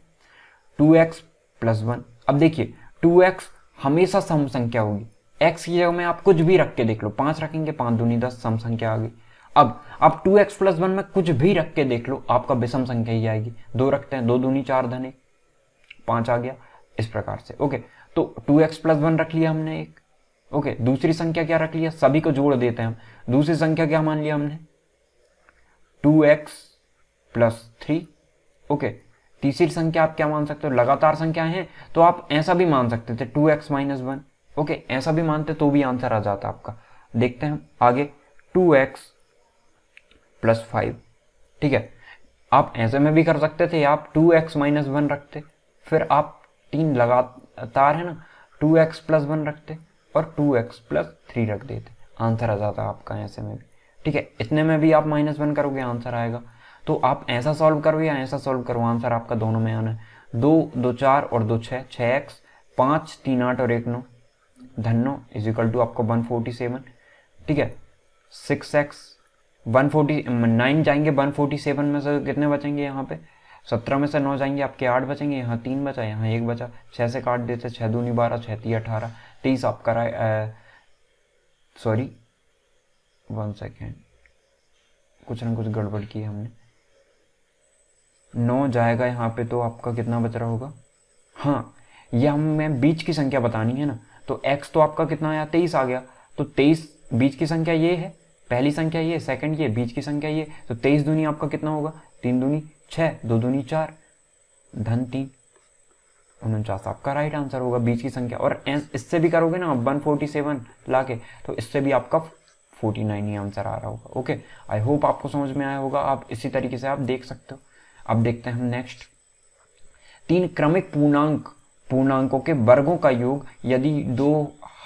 टू एक्स प्लस वन अब देखिए टू एक्स हमेशा सम संख्या होगी एक्स की जगह में आप कुछ भी रख के देख लो पांच रखेंगे पांच दूनी दस सम संख्या आ गई अब आप टू एक्स प्लस वन में कुछ भी रख के देख लो आपका विषम संख्या ही आएगी दो रखते हैं दो दूनी चार धने पांच आ गया इस प्रकार से ओके तो टू एक्स प्लस वन रख लिया हमने एक ओके दूसरी संख्या क्या रख लिया सभी को जोड़ देते हैं हम दूसरी संख्या क्या मान लिया हमने two x plus three okay तीसरी संख्या आप क्या मान सकते हो लगातार संख्या है तो आप ऐसा भी मान सकते थे two x minus one okay ऐसा भी मानते तो भी आंसर आ जाता आपका देखते हैं आगे टू एक्स प्लस फाइव ठीक है आप ऐसे में भी कर सकते थे आप टू एक्स माइनस वन रखते फिर आप तीन लगातार है ना टू एक्स प्लस वन रखते और टू एक्स प्लस थ्री रख देते आंसर आ जाता आपका ऐसे में भी ठीक है इतने में भी आप माइनस वन करोगे आंसर आएगा तो आप ऐसा सॉल्व करो या ऐसा सॉल्व करो आंसर आपका दोनों में आना है दो दो चार और दो छः छः एक्स पाँच तीन आठ और एक नौ धन नौ इज इक्वल टू आपको वन फोर्टी सेवन ठीक है six x one forty nine जाएंगे वन फोर्टी सेवन में से कितने बचेंगे यहाँ पे सत्रह में से नौ जाएंगे आपके आठ बचेंगे यहाँ तीन बचा यहाँ एक बचा छः से काट देते छः दूनी बारह छः ती अठारह तेईस आपका सॉरी वन सेकेंड कुछ ना कुछ गड़बड़ की हमने नौ जाएगा यहाँ पे तो आपका कितना बच रहा होगा हाँ ये हमें बीच की संख्या बतानी है ना तो एक्स तो आपका कितना आया तेईस आ गया तो तेईस बीच की संख्या ये है पहली संख्या ये सेकंड ये बीच की संख्या ये तो तेईस दूनी आपका कितना होगा तीन दूनी छः दो दूनी चार धन तीन उनचास आपका राइट आंसर होगा बीच की संख्या और इससे भी करोगे ना वन फोर्टी सेवन ला के तो इससे भी आपका फोर्टी नाइन ही आंसर आ रहा होगा ओके आई होप आपको समझ में आया होगा आप इसी तरीके से आप देख सकते हो अब देखते हैं हम नेक्स्ट तीन क्रमिक पूर्णांक पूर्णांकों के वर्गों का योग यदि दो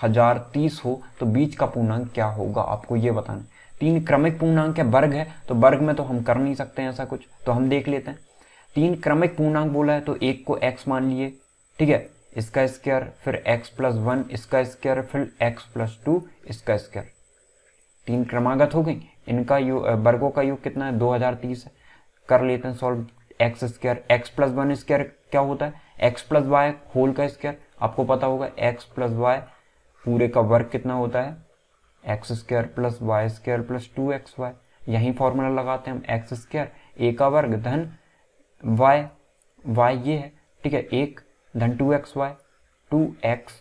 हजार तीस हो तो बीच का पूर्णांक क्या होगा आपको ये बताना तीन क्रमिक पूर्णांक है वर्ग है तो वर्ग में तो हम कर नहीं सकते ऐसा कुछ तो हम देख लेते हैं तीन क्रमिक पूर्णांक बोला है तो एक को एक्स मान लिए ठीक है इसका स्क्वायर फिर एक्स प्लस वन इसका स्क्वायर फिर एक्स प्लस टू इसका स्क्वायर तीन क्रमागत हो गई इनका यू वर्गों का योग कितना है दो हजार तीस है कर लेते हैं solve x square x plus one square क्या होता है एक्स प्लस वाई होल का स्क्वायर आपको पता होगा एक्स प्लस वाई पूरे का वर्ग कितना होता है x square plus y square plus two x y यही फॉर्मूला लगाते हैं हम एक्स स्क्र ए का वर्ग धन वाई वाई ये है ठीक है एक धन two x y two x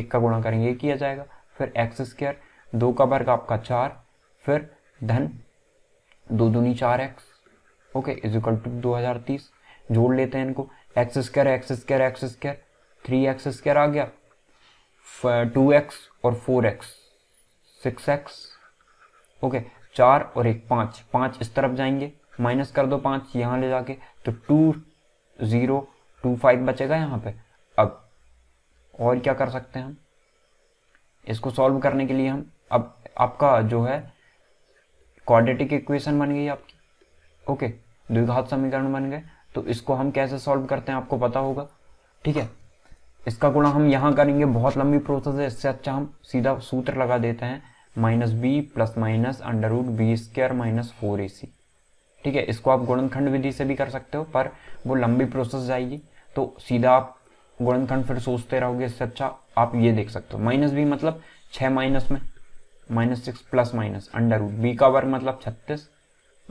एक का गुणा करेंगे ये किया जाएगा फिर एक्स स्क्र दो का वर्ग आपका चार फिर धन दो दूनी चार x okay is equal to दो हज़ार तीस जोड़ लेते हैं इनको x square x square x square three x square आ गया टू एक्स और four x six x okay चार और एक पाँच पाँच इस तरफ जाएंगे माइनस कर दो पाँच यहाँ ले जाके तो टू ज़ीरो टू फाइव बचेगा यहाँ पे अब और क्या कर सकते हैं हम इसको सॉल्व करने के लिए हम अब आपका जो है क्वाड्रेटिक इक्वेशन बन गई आपकी ओके द्विघात समीकरण बन गए तो इसको हम कैसे सॉल्व करते हैं आपको पता होगा ठीक है इसका गुणा हम यहाँ करेंगे बहुत लंबी प्रोसेस है इससे अच्छा हम सीधा सूत्र लगा देते हैं minus b plus minus under root b square minus four a c ठीक है इसको आप गुणनखंड विधि से भी कर सकते हो पर वो लंबी प्रोसेस जाएगी तो सीधा आप गुणनखंड फिर सोचते रहोगे इससे अच्छा आप ये देख सकते हो माइनस बी मतलब छः माइनस में minus six plus minus under root b का वर्ग मतलब छत्तीस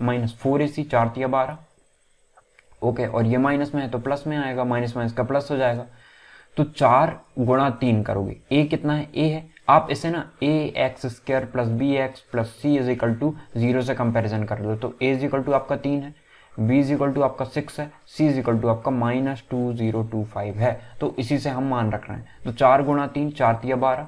माइनस फोर ए सी चार तिया बारह ओके और ये माइनस में है तो प्लस में आएगा माइनस माइनस का प्लस हो जाएगा तो चार गुणा तीन करोगे ए कितना है ए है आप इसे ना a x square plus b x plus c is equal to zero से कंपेरिजन कर दो तो ए इज इक्वल टू आपका तीन है बी इज इक्वल टू आपका सिक्स है सी इज इक्वल टू आपका minus two zero two five है तो इसी से हम मान रख रहे हैं तो चार गुणा तीन चार तीन बारह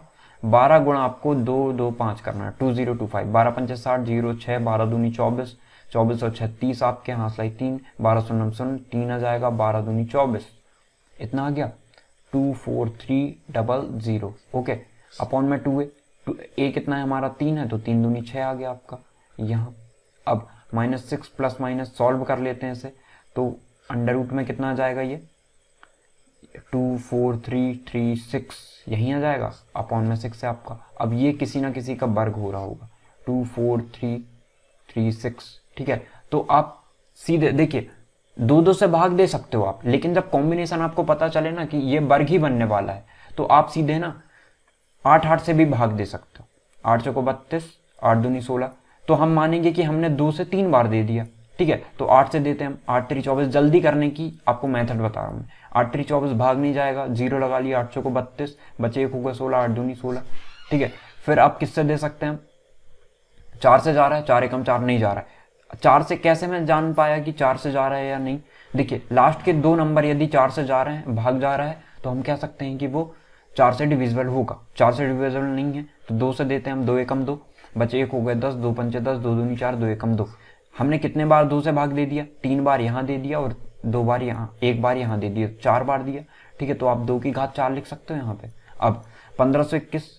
बारह गुणा आपको दो दो पाँच करना है टू जीरो टू फाइव बारह पंच साठ जीरो छः बारह दूनी चौबीस चौबीस और छत्तीस आपके हाथ लाई तीन बारह सौ नौ सौ तीन आ जाएगा बारह दूनी चौबीस इतना आ गया two four three double zero okay upon में टू ए टू ए कितना है हमारा तीन है तो तीन दूनी छः आ गया आपका यहाँ अब minus six plus minus solve कर लेते हैं इसे तो अंडर रूट में कितना आ जाएगा ये two four three three six यहीं आ जाएगा अपॉन में सिक्स है आपका अब ये किसी ना किसी का वर्ग हो रहा होगा two four three three six ठीक है तो आप सीधे देखिए दो दो से भाग दे सकते हो आप लेकिन जब कॉम्बिनेशन आपको पता चले ना कि ये वर्ग ही बनने वाला है तो आप सीधे ना आठ आठ से भी भाग दे सकते हो आठ सौ को बत्तीस आठ दूनी सोलह तो हम मानेंगे कि हमने दो से तीन बार दे दिया ठीक है तो आठ से देते हैं हम आठ तरी चौबीस जल्दी करने की आपको मेथड बता रहा हूँ आठ तरी चौबीस भाग नहीं जाएगा जीरो लगा लिया आठ सौ को बत्तीस बचे एक होगा सोलह आठ दूनी सोलह ठीक है फिर आप किससे दे सकते हैं चार से जा रहा है चार एकम चार नहीं जा रहा है चार से कैसे मैं जान पाया कि चार से जा रहा है या नहीं देखिए लास्ट के दो नंबर यदि चार से जा रहे हैं भाग जा रहा है तो हम कह सकते हैं कि वो चार से डिविजिबल होगा चार से डिविजिबल नहीं है तो दो से देते हैं हम दो एकम दो बचे एक हो गए दस दो पंचे दस दो दूनी चार दो एकम दो हमने कितने बार दो से भाग दे दिया तीन बार यहाँ दे दिया और दो बार यहाँ एक बार यहाँ दे दिया चार बार दिया ठीक है तो आप दो की घात चार लिख सकते हो यहाँ पे अब पंद्रह सौ इक्कीस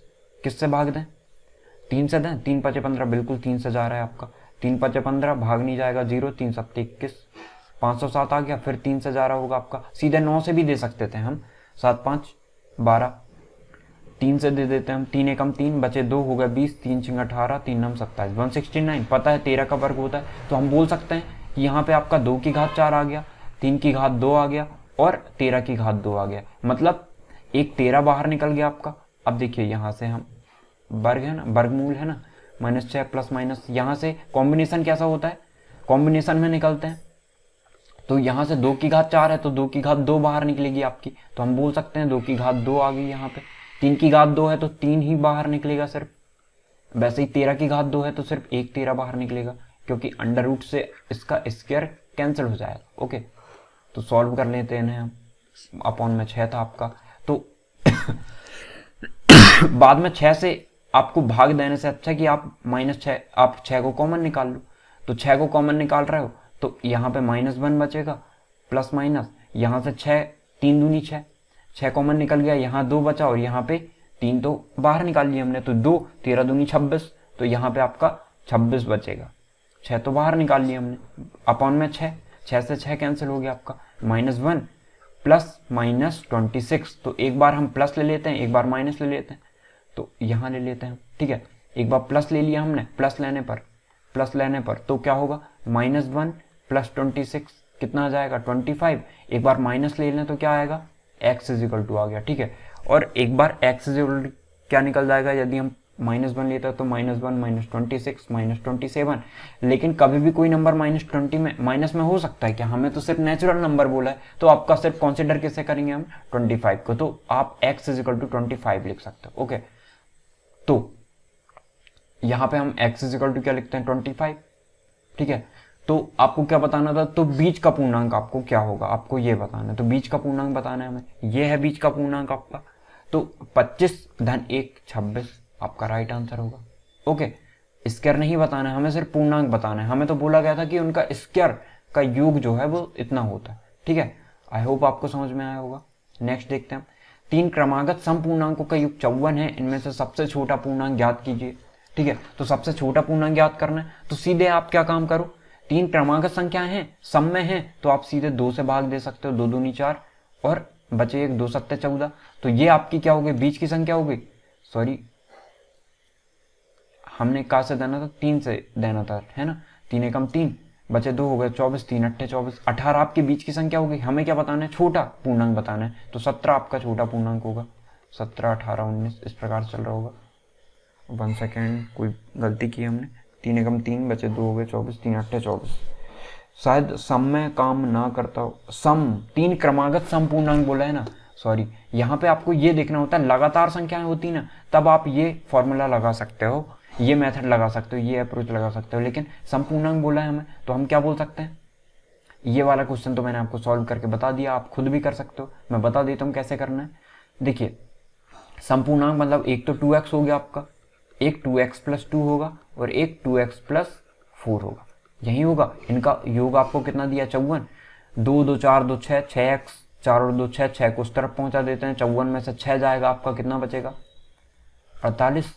किस से भाग दें तीन से दें तीन पचे पंद्रह बिल्कुल तीन से जा रहा है आपका तीन पचे पंद्रह भाग नहीं जाएगा जीरो तीन सत्ते इक्कीस पाँच सौ सात आ गया फिर तीन से जा रहा होगा आपका सीधे नौ से भी दे सकते थे हम सात पाँच बारह तीन से दे देते हैं हम तीन एकम तीन बचे दो हो गए बीस तीन छिंग अठारह तीन नम सत्ताईस वन सिक्सटी नाइन पता है तेरह का वर्ग होता है तो हम बोल सकते हैं कि यहाँ पे आपका दो की घात चार आ गया तीन की घात दो आ गया और तेरह की घात दो आ गया मतलब एक तेरह बाहर निकल गया आपका अब देखिए यहाँ से हम वर्ग है ना वर्गमूल है ना माइनस छः प्लस माइनस यहाँ से कॉम्बिनेशन कैसा होता है कॉम्बिनेशन में निकलते हैं तो यहाँ से दो की घात चार है तो दो की घात दो बाहर निकलेगी आपकी तो हम बोल सकते हैं दो की घात दो आ गई यहाँ पे तीन की घात दो है तो तीन ही बाहर निकलेगा सिर्फ वैसे ही तेरह की घात दो है तो सिर्फ एक तेरह बाहर निकलेगा क्योंकि अंडर रूट से इसका स्क्वायर कैंसिल हो जाएगा ओके तो सॉल्व कर लेते हैं हम अपॉन में छः था आपका तो <coughs> बाद में छः से आपको भाग देने से अच्छा कि आप माइनस छः आप छः को कॉमन निकाल लो तो छः को कॉमन निकाल रहे हो तो यहाँ पे माइनस वन बचेगा प्लस माइनस यहाँ से छः तीन दूनी छः छः कॉमन निकल गया यहाँ दो बचा और यहाँ पे तीन तो बाहर निकाल लिया हमने तो दो तेरह दूनी छब्बीस तो यहाँ पे आपका छब्बीस बचेगा छः तो बाहर निकाल लिया हमने अपॉन में छः छः से छः कैंसिल हो गया आपका minus one plus minus twenty six तो एक बार हम प्लस ले लेते हैं एक बार माइनस ले लेते हैं तो यहाँ ले लेते हैं ठीक है एक बार प्लस ले लिया हमने प्लस लेने पर प्लस लेने पर तो क्या होगा minus one plus twenty six कितना आ जाएगा ट्वेंटी फाइव एक बार माइनस ले लें तो क्या आएगा एक्स इज इक्वल टू आ गया ठीक है और एक बार एक्स इज इक्वल क्या निकल जाएगा यदि हम माइनस वन लेते हैं तो minus one minus twenty six minus twenty seven लेकिन कभी भी कोई नंबर माइनस ट्वेंटी में माइनस में हो सकता है क्या हमें तो सिर्फ नेचुरल नंबर बोला है तो आपका सिर्फ कंसिडर कैसे करेंगे हम ट्वेंटी फाइव को तो आप x is equal to twenty five लिख सकते हो ओके तो यहां पे हम x इजिकल टू क्या लिखते हैं 25 ठीक है तो आपको क्या बताना था तो बीच का पूर्णांक आपको क्या होगा आपको ये बताना है तो बीच का पूर्णांक बताना है हमें ये है बीच का पूर्णांक आपका तो 25 धन एक छब्बीस आपका राइट आंसर होगा ओके स्केयर नहीं बताना है हमें सिर्फ पूर्णांक बताना है हमें तो बोला गया था कि उनका स्केयर का योग जो है वो इतना होता है ठीक है आई होप आपको समझ में आया होगा नेक्स्ट देखते हैं तीन क्रमागत सम पूर्णांकों का युग चौवन है इनमें से सबसे छोटा पूर्णांक ज्ञात कीजिए ठीक है तो सबसे छोटा पूर्णांक ज्ञात करना है तो सीधे आप क्या काम करो तीन क्रमागत संख्या हैं सम में हैं तो आप सीधे दो से भाग दे सकते हो दो दूनी चार और बचे एक दो सत्तर चौदह तो ये आपकी क्या होगी बीच की संख्या होगी सॉरी हमने कहा से देना था तीन से देना था है ना तीन एकम तीन बचे दो हो गए चौबीस तीन अट्ठे चौबीस अठारह आपके बीच की संख्या होगी हमें क्या बताना है छोटा पूर्णांक बताना है तो सत्रह आपका छोटा पूर्णांक होगा सत्रह अठारह उन्नीस इस प्रकार चल रहा होगा वन सेकेंड कोई गलती की हमने तीन एकम तीन बचे दो हो गए चौबीस तीन अट्ठे चौबीस शायद सम में काम ना करता हो सम तीन क्रमागत सम पूर्णांक बोला है ना सॉरी यहाँ पे आपको ये देखना होता है लगातार संख्याएं होती ना तब आप ये फॉर्मूला लगा सकते हो ये मेथड लगा सकते हो ये अप्रोच लगा सकते हो लेकिन संपूर्णांक बोला है हमें तो हम क्या बोल सकते हैं ये वाला क्वेश्चन तो मैंने आपको सॉल्व करके बता दिया आप खुद भी कर सकते हो मैं बता देता हूँ कैसे करना है देखिए संपूर्णांक मतलब एक तो टू एक्स हो गया आपका एक टू एक्स प्लस टू होगा और एक टू एक्स प्लस फोर होगा यही होगा इनका योग आपको कितना दिया चौवन दो दो चार दो छः छः एक्स चार और दो छः छः को उस तरफ पहुँचा देते हैं चौवन में से छः जाएगा आपका कितना बचेगा अड़तालीस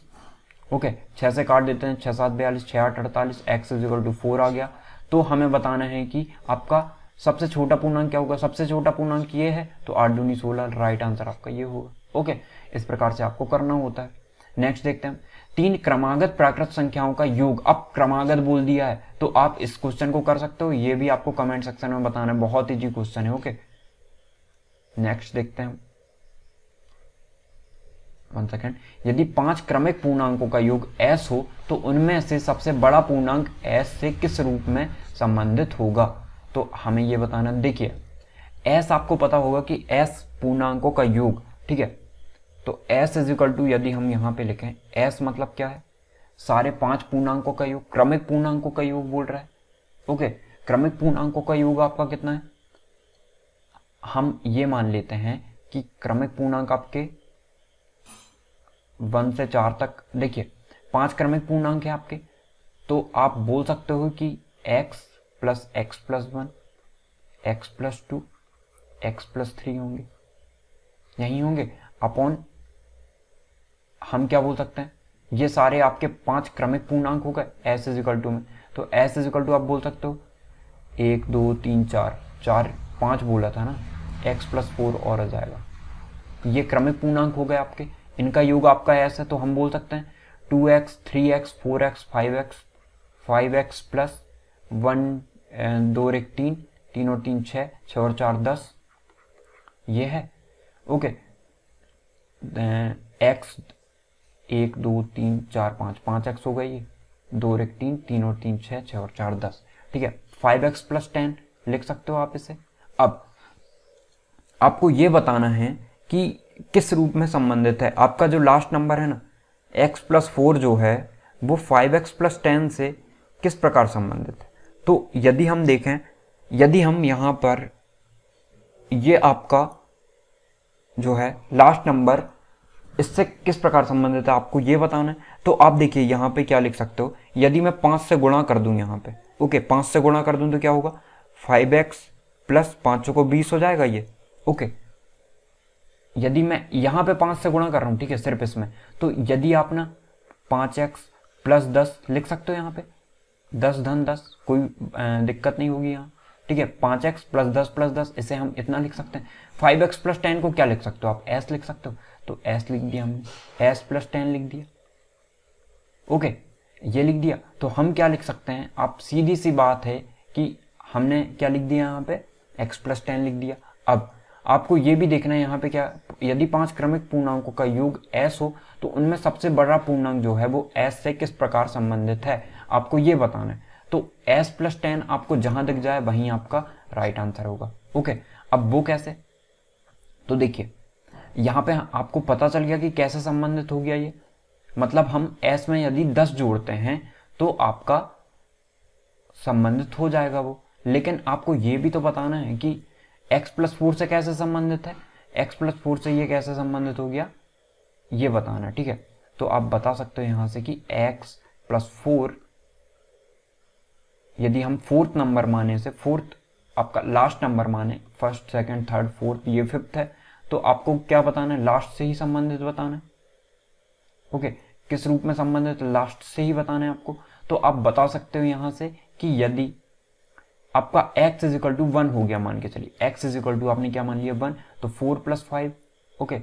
ओके छः से काट देते हैं छः सात बयालीस छः आठ अड़तालीस एक्स इजिकल टू फोर आ गया तो हमें बताना है कि आपका सबसे छोटा पूर्णांक क्या होगा सबसे छोटा पूर्णांक ये है तो आठ दूनी सोलह राइट आंसर आपका ये होगा ओके इस प्रकार से आपको करना होता है नेक्स्ट देखते हैं तीन क्रमागत प्राकृत संख्याओं का योग अब क्रमागत बोल दिया है तो आप इस क्वेश्चन को कर सकते हो ये भी आपको कमेंट सेक्शन में बताना है बहुत इजी क्वेश्चन है ओके नेक्स्ट देखते हैं वन सेकेंड यदि पांच क्रमिक पूर्णांकों का योग एस हो तो उनमें से सबसे बड़ा पूर्णांक एस से किस रूप में संबंधित होगा तो हमें यह बताना देखिए एस आपको पता होगा कि एस पूर्णांकों का योग ठीक है तो एस इज इक्वल टू यदि हम यहां पे लिखें एस मतलब क्या है सारे पांच पूर्णांकों का योग क्रमिक पूर्णांकों का योग बोल रहा है ओके क्रमिक पूर्णांकों का योग आपका कितना है हम ये मान लेते हैं कि क्रमिक पूर्णांक आपके वन से चार तक देखिए पांच क्रमिक पूर्णांक है आपके तो आप बोल सकते हो कि x plus x plus one x plus two x plus three होंगे यही होंगे अपॉन हम क्या बोल सकते हैं ये सारे आपके पांच क्रमिक पूर्णांक हो गए एस इज इक्वल टू में तो एस इज इक्वल टू आप बोल सकते हो एक दो तीन चार चार पांच बोला था ना एक्स प्लस फोर और आ जाएगा ये क्रमिक पूर्णांक हो गए आपके इनका योग आपका एस है तो हम बोल सकते हैं two x three x four x five x five x plus one दो एक तीन तीन और तीन छः छः और चार दस ये है ओके एक्स एक दो तीन चार पाँच पाँच एक्स हो गई ये दो एक तीन तीन और तीन छः छः और चार दस ठीक है फाइव एक्स प्लस टेन लिख सकते हो आप इसे अब आपको ये बताना है कि किस रूप में संबंधित है आपका जो लास्ट नंबर है ना एक्स प्लस फोर जो है वो फाइव एक्स प्लस टेन से किस प्रकार संबंधित है तो यदि हम देखें यदि हम यहाँ पर ये आपका जो है लास्ट नंबर इससे किस प्रकार संबंधित है आपको ये बताना है तो आप देखिए यहाँ पे क्या लिख सकते हो यदि मैं पाँच से गुणा कर दूँ यहाँ पे ओके पाँच से गुणा कर दूँ तो क्या होगा फाइव एक्स प्लस पाँचों को बीस हो जाएगा ये ओके यदि मैं यहाँ पे पाँच से गुणा कर रहा हूँ ठीक है सिर्फ इसमें तो यदि आप ना पाँच एक्स प्लस दस लिख सकते हो यहाँ पे दस धन दस कोई दिक्कत नहीं होगी यहाँ ठीक है पाँच एक्स प्लस दस प्लस दस इसे हम इतना लिख सकते हैं फाइव एक्स प्लस टेन को क्या लिख सकते हो आप एस लिख सकते हो तो एस लिख दिया हमने एस प्लस टेन लिख दिया ओके ये लिख दिया तो हम क्या लिख सकते हैं आप सीधी सी बात है कि हमने क्या लिख दिया यहाँ पे एक्स प्लस टेन लिख दिया अब आपको ये भी देखना है यहाँ पे क्या यदि पांच क्रमिक पूर्णांकों का योग एस हो तो उनमें सबसे बड़ा पूर्णांक जो है वो एस से किस प्रकार संबंधित है आपको ये बताना है तो एस प्लस टेन आपको जहां दिख जाए वहीं आपका राइट आंसर होगा ओके अब वो कैसे तो देखिए यहां पे आपको पता चल गया कि कैसे संबंधित हो गया ये मतलब हम एस में यदि दस जोड़ते हैं तो आपका संबंधित हो जाएगा वो लेकिन आपको ये भी तो बताना है कि एक्स प्लस फोर से कैसे संबंधित है एक्स प्लस फोर से ये कैसे संबंधित हो गया ये बताना ठीक है तो आप बता सकते हो यहां से कि एक्स प्लस फोर यदि हम फोर्थ नंबर माने से फोर्थ आपका लास्ट नंबर माने फर्स्ट सेकंड थर्ड फोर्थ ये फिफ्थ है तो आपको क्या बताना है लास्ट से ही संबंधित बताना है ओके किस रूप में संबंधित लास्ट से ही बताना है आपको तो आप बता सकते हो यहां से कि यदि आपका x is equal to one हो गया मान के चलिए एक्स इज इक्वल टू आपने क्या मान लिया वन तो four plus five okay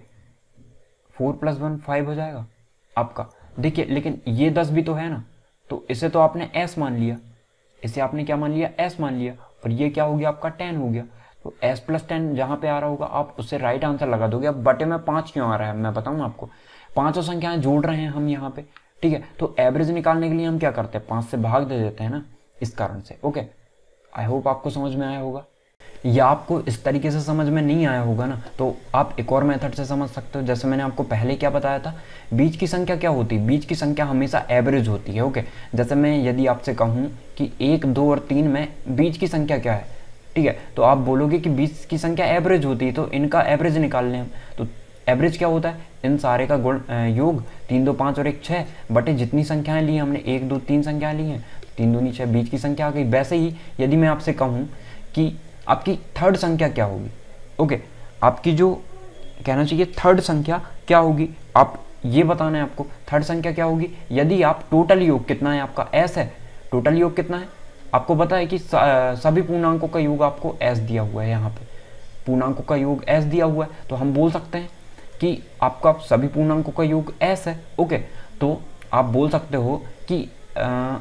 four plus one five हो जाएगा आपका देखिए लेकिन ये दस भी तो है ना तो इसे तो आपने एस मान लिया इसे आपने क्या मान लिया एस मान लिया और ये क्या हो गया आपका टेन हो गया तो एस प्लस टेन जहाँ पे आ रहा होगा आप उससे राइट आंसर लगा दोगे अब बटे में पाँच क्यों आ रहा है मैं बताऊँ आपको पाँचों संख्याएं जोड़ रहे हैं हम यहाँ पे ठीक है तो एवरेज निकालने के लिए हम क्या करते हैं पाँच से भाग दे देते हैं ना इस कारण से ओके आई होप आपको समझ में आया होगा या आपको इस तरीके से समझ में नहीं आया होगा ना तो आप एक और मेथड से समझ सकते हो जैसे मैंने आपको पहले क्या बताया था बीच की संख्या क्या होती है बीज की संख्या हमेशा एवरेज होती है ओके जैसे मैं यदि आपसे कहूँ कि एक दो और तीन में बीच की संख्या क्या है ठीक है तो आप बोलोगे कि बीच की संख्या एवरेज होती है तो इनका एवरेज निकाल लें हम तो एवरेज क्या होता है इन सारे का गुण योग तीन दो पाँच और एक छः बटे जितनी संख्याएं ली हमने एक दो तीन संख्याएं ली हैं तीन दूनी छः बीच की संख्या आ गई वैसे ही यदि मैं आपसे कहूँ कि आपकी थर्ड संख्या क्या होगी ओके आपकी जो कहना चाहिए थर्ड संख्या क्या होगी आप ये बताना है आपको थर्ड संख्या क्या होगी यदि आप टोटल योग कितना है आपका एस है टोटल योग कितना है आपको पता है कि सभी पूर्णांकों का योग आपको एस दिया हुआ है यहाँ पे पूर्णांकों का योग एस दिया हुआ है तो हम बोल सकते हैं कि आपका सभी पूर्णांकों का योग एस है ओके तो आप बोल सकते हो कि आ,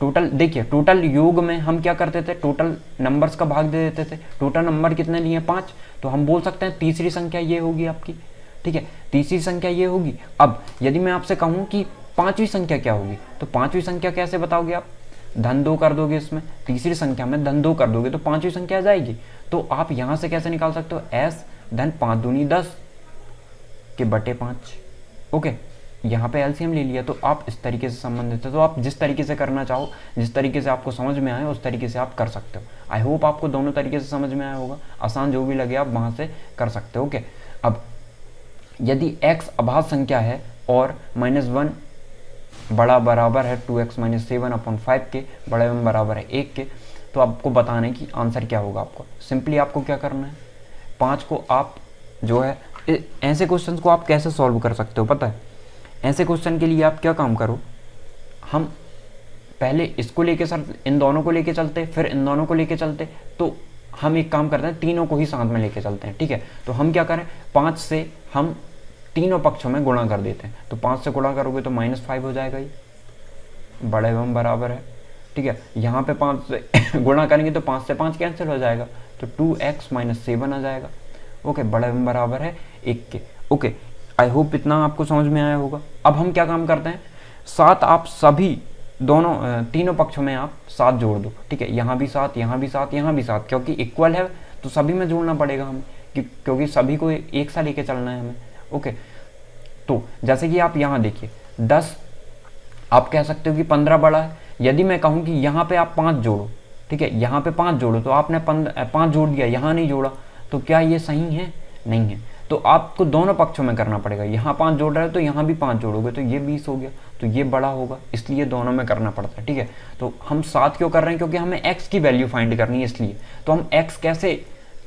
टोटल देखिए टोटल योग में हम क्या करते थे टोटल नंबर्स का भाग दे देते थे टोटल नंबर कितने लिए पाँच तो हम बोल सकते हैं तीसरी संख्या ये होगी आपकी ठीक है तीसरी संख्या ये होगी अब यदि मैं आपसे कहूँ कि पाँचवीं संख्या क्या होगी तो पाँचवीं संख्या कैसे बताओगे आप धन दो कर दोगे इसमें तीसरी संख्या में धन दो कर दोगे तो पाँचवीं संख्या जाएगी तो आप यहाँ से कैसे निकाल सकते हो एस धन पाँच दूनी दस के बटे पाँच ओके यहाँ पे एलसीएम ले लिया तो आप इस तरीके से संबंधित है तो आप जिस तरीके से करना चाहो जिस तरीके से आपको समझ में आए उस तरीके से आप कर सकते हो आई होप आपको दोनों तरीके से समझ में आया होगा आसान जो भी लगे आप वहाँ से कर सकते हो ओके अब यदि एक्स अभाज्य संख्या है और माइनस वन बड़ा बराबर है two x minus seven upon five के बड़ा एवं बराबर है एक के तो आपको बताने की आंसर क्या होगा आपको सिंपली आपको क्या करना है पाँच को आप जो है ऐसे क्वेश्चन को आप कैसे सॉल्व कर सकते हो पता है ऐसे क्वेश्चन के लिए आप क्या काम करो हम पहले इसको लेके सर इन दोनों को लेके चलते फिर इन दोनों को लेके चलते तो हम एक काम करते हैं तीनों को ही साथ में लेके चलते हैं ठीक है तो हम क्या करें पाँच से हम तीनों पक्षों में गुणा कर देते हैं तो पाँच से गुणा करोगे तो माइनस फाइव हो जाएगा ये बड़ा एवं बराबर है ठीक है यहाँ पे पाँच से <coughs> गुणा करेंगे तो पाँच से पाँच कैंसिल हो जाएगा तो टू एक्स माइनस सेवन आ जाएगा ओके बड़ा एवं बराबर है एक के ओके आई होप इतना आपको समझ में आया होगा अब हम क्या काम करते हैं सात आप सभी दोनों तीनों पक्षों में आप सात जोड़ दो ठीक है यहाँ भी सात यहाँ भी सात यहाँ भी सात क्योंकि इक्वल है तो सभी में जोड़ना पड़ेगा हमें क्योंकि सभी को एक साथ लेके चलना है हमें ओके तो जैसे कि आप यहाँ देखिए दस आप कह सकते हो कि पंद्रह बड़ा है यदि मैं कहूँ कि यहाँ पे आप पाँच जोड़ो ठीक है यहाँ पे पाँच जोड़ो तो आपने पाँच जोड़ दिया यहाँ नहीं जोड़ा तो क्या ये सही है नहीं है तो आपको दोनों पक्षों में करना पड़ेगा यहाँ पाँच जोड़ रहे हो तो यहाँ भी पाँच जोड़ोगे तो ये बीस हो गया तो ये बड़ा होगा इसलिए दोनों में करना पड़ता है ठीक है तो हम सात क्यों कर रहे हैं क्योंकि हमें एक्स की वैल्यू फाइंड करनी है इसलिए तो हम एक्स कैसे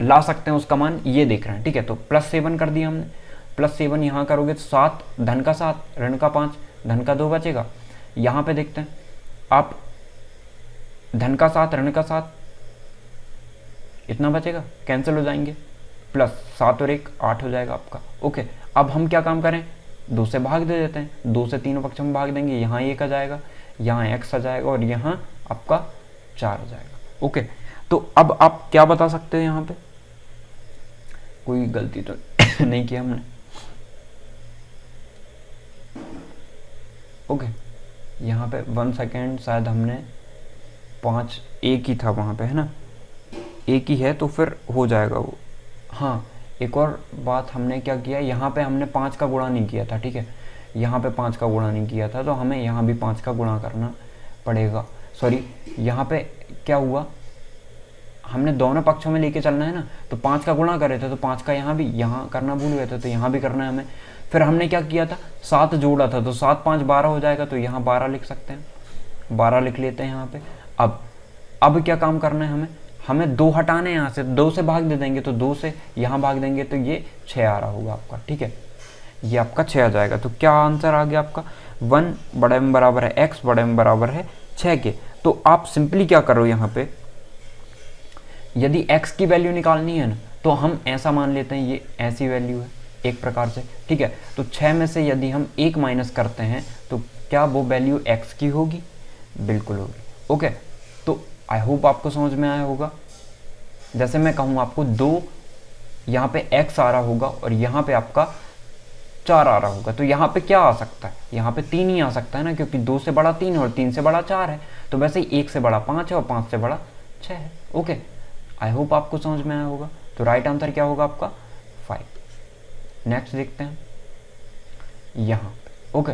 ला सकते हैं उसका मान ये देख रहे हैं ठीक है तो प्लस सेवन कर दिया हमने प्लस सेवन यहाँ करोगे तो सात धन का सात ऋण का पाँच धन का दो बचेगा यहाँ पे देखते हैं आप धन का सात ऋण का सात इतना बचेगा कैंसिल हो जाएंगे प्लस सात और एक आठ हो जाएगा आपका ओके अब हम क्या काम करें दो से भाग दे देते हैं दो से तीनों पक्ष में भाग देंगे यहाँ एक आ जाएगा यहाँ एक्स आ जाएगा और यहाँ आपका चार आ जाएगा ओके तो अब आप क्या बता सकते हो यहाँ पे कोई गलती तो <coughs> नहीं किया हमने ओके यहाँ पे वन सेकेंड शायद हमने पाँच एक ही था वहाँ पे है ना एक ही है तो फिर हो जाएगा वो हाँ एक और बात हमने क्या किया यहाँ पे हमने पाँच का गुणा नहीं किया था ठीक है यहाँ पे पाँच का गुणा नहीं किया था तो हमें यहाँ भी पाँच का गुणा करना पड़ेगा सॉरी यहाँ पे क्या हुआ हमने दोनों पक्षों में लेके चलना है ना तो पाँच का गुणा करे थे तो पाँच का यहाँ भी यहाँ करना भूल गए थे तो यहाँ भी करना है हमें फिर हमने क्या किया था सात जोड़ा था तो सात पाँच बारह हो जाएगा तो यहाँ बारह लिख सकते हैं बारह लिख लेते हैं यहाँ पर अब अब क्या काम करना है हमें हमें दो हटाने हैं यहाँ से दो से भाग दे देंगे तो दो से यहाँ भाग देंगे तो ये छः आ रहा होगा आपका ठीक है ये आपका छः आ जाएगा तो क्या आंसर आ गया आपका वन बड़े में बराबर है एक्स बड़े में बराबर है छः के तो आप सिंपली क्या करो यहाँ पे यदि एक्स की वैल्यू निकालनी है ना तो हम ऐसा मान लेते हैं ये ऐसी वैल्यू है एक प्रकार से ठीक है तो छः में से यदि हम एक माइनस करते हैं तो क्या वो वैल्यू एक्स की होगी बिल्कुल होगी ओके आई होप आपको समझ में आया होगा जैसे मैं कहूँ आपको दो यहाँ पे एक्स आ रहा होगा और यहाँ पे आपका चार आ रहा होगा तो यहाँ पे क्या आ सकता है यहाँ पे तीन ही आ सकता है ना क्योंकि दो से बड़ा तीन और तीन से बड़ा चार है तो वैसे ही एक से बड़ा पाँच है और पाँच से बड़ा छः है ओके आई होप आपको समझ में आया होगा तो राइट आंसर क्या होगा आपका फाइव नेक्स्ट देखते हैं यहाँ ओके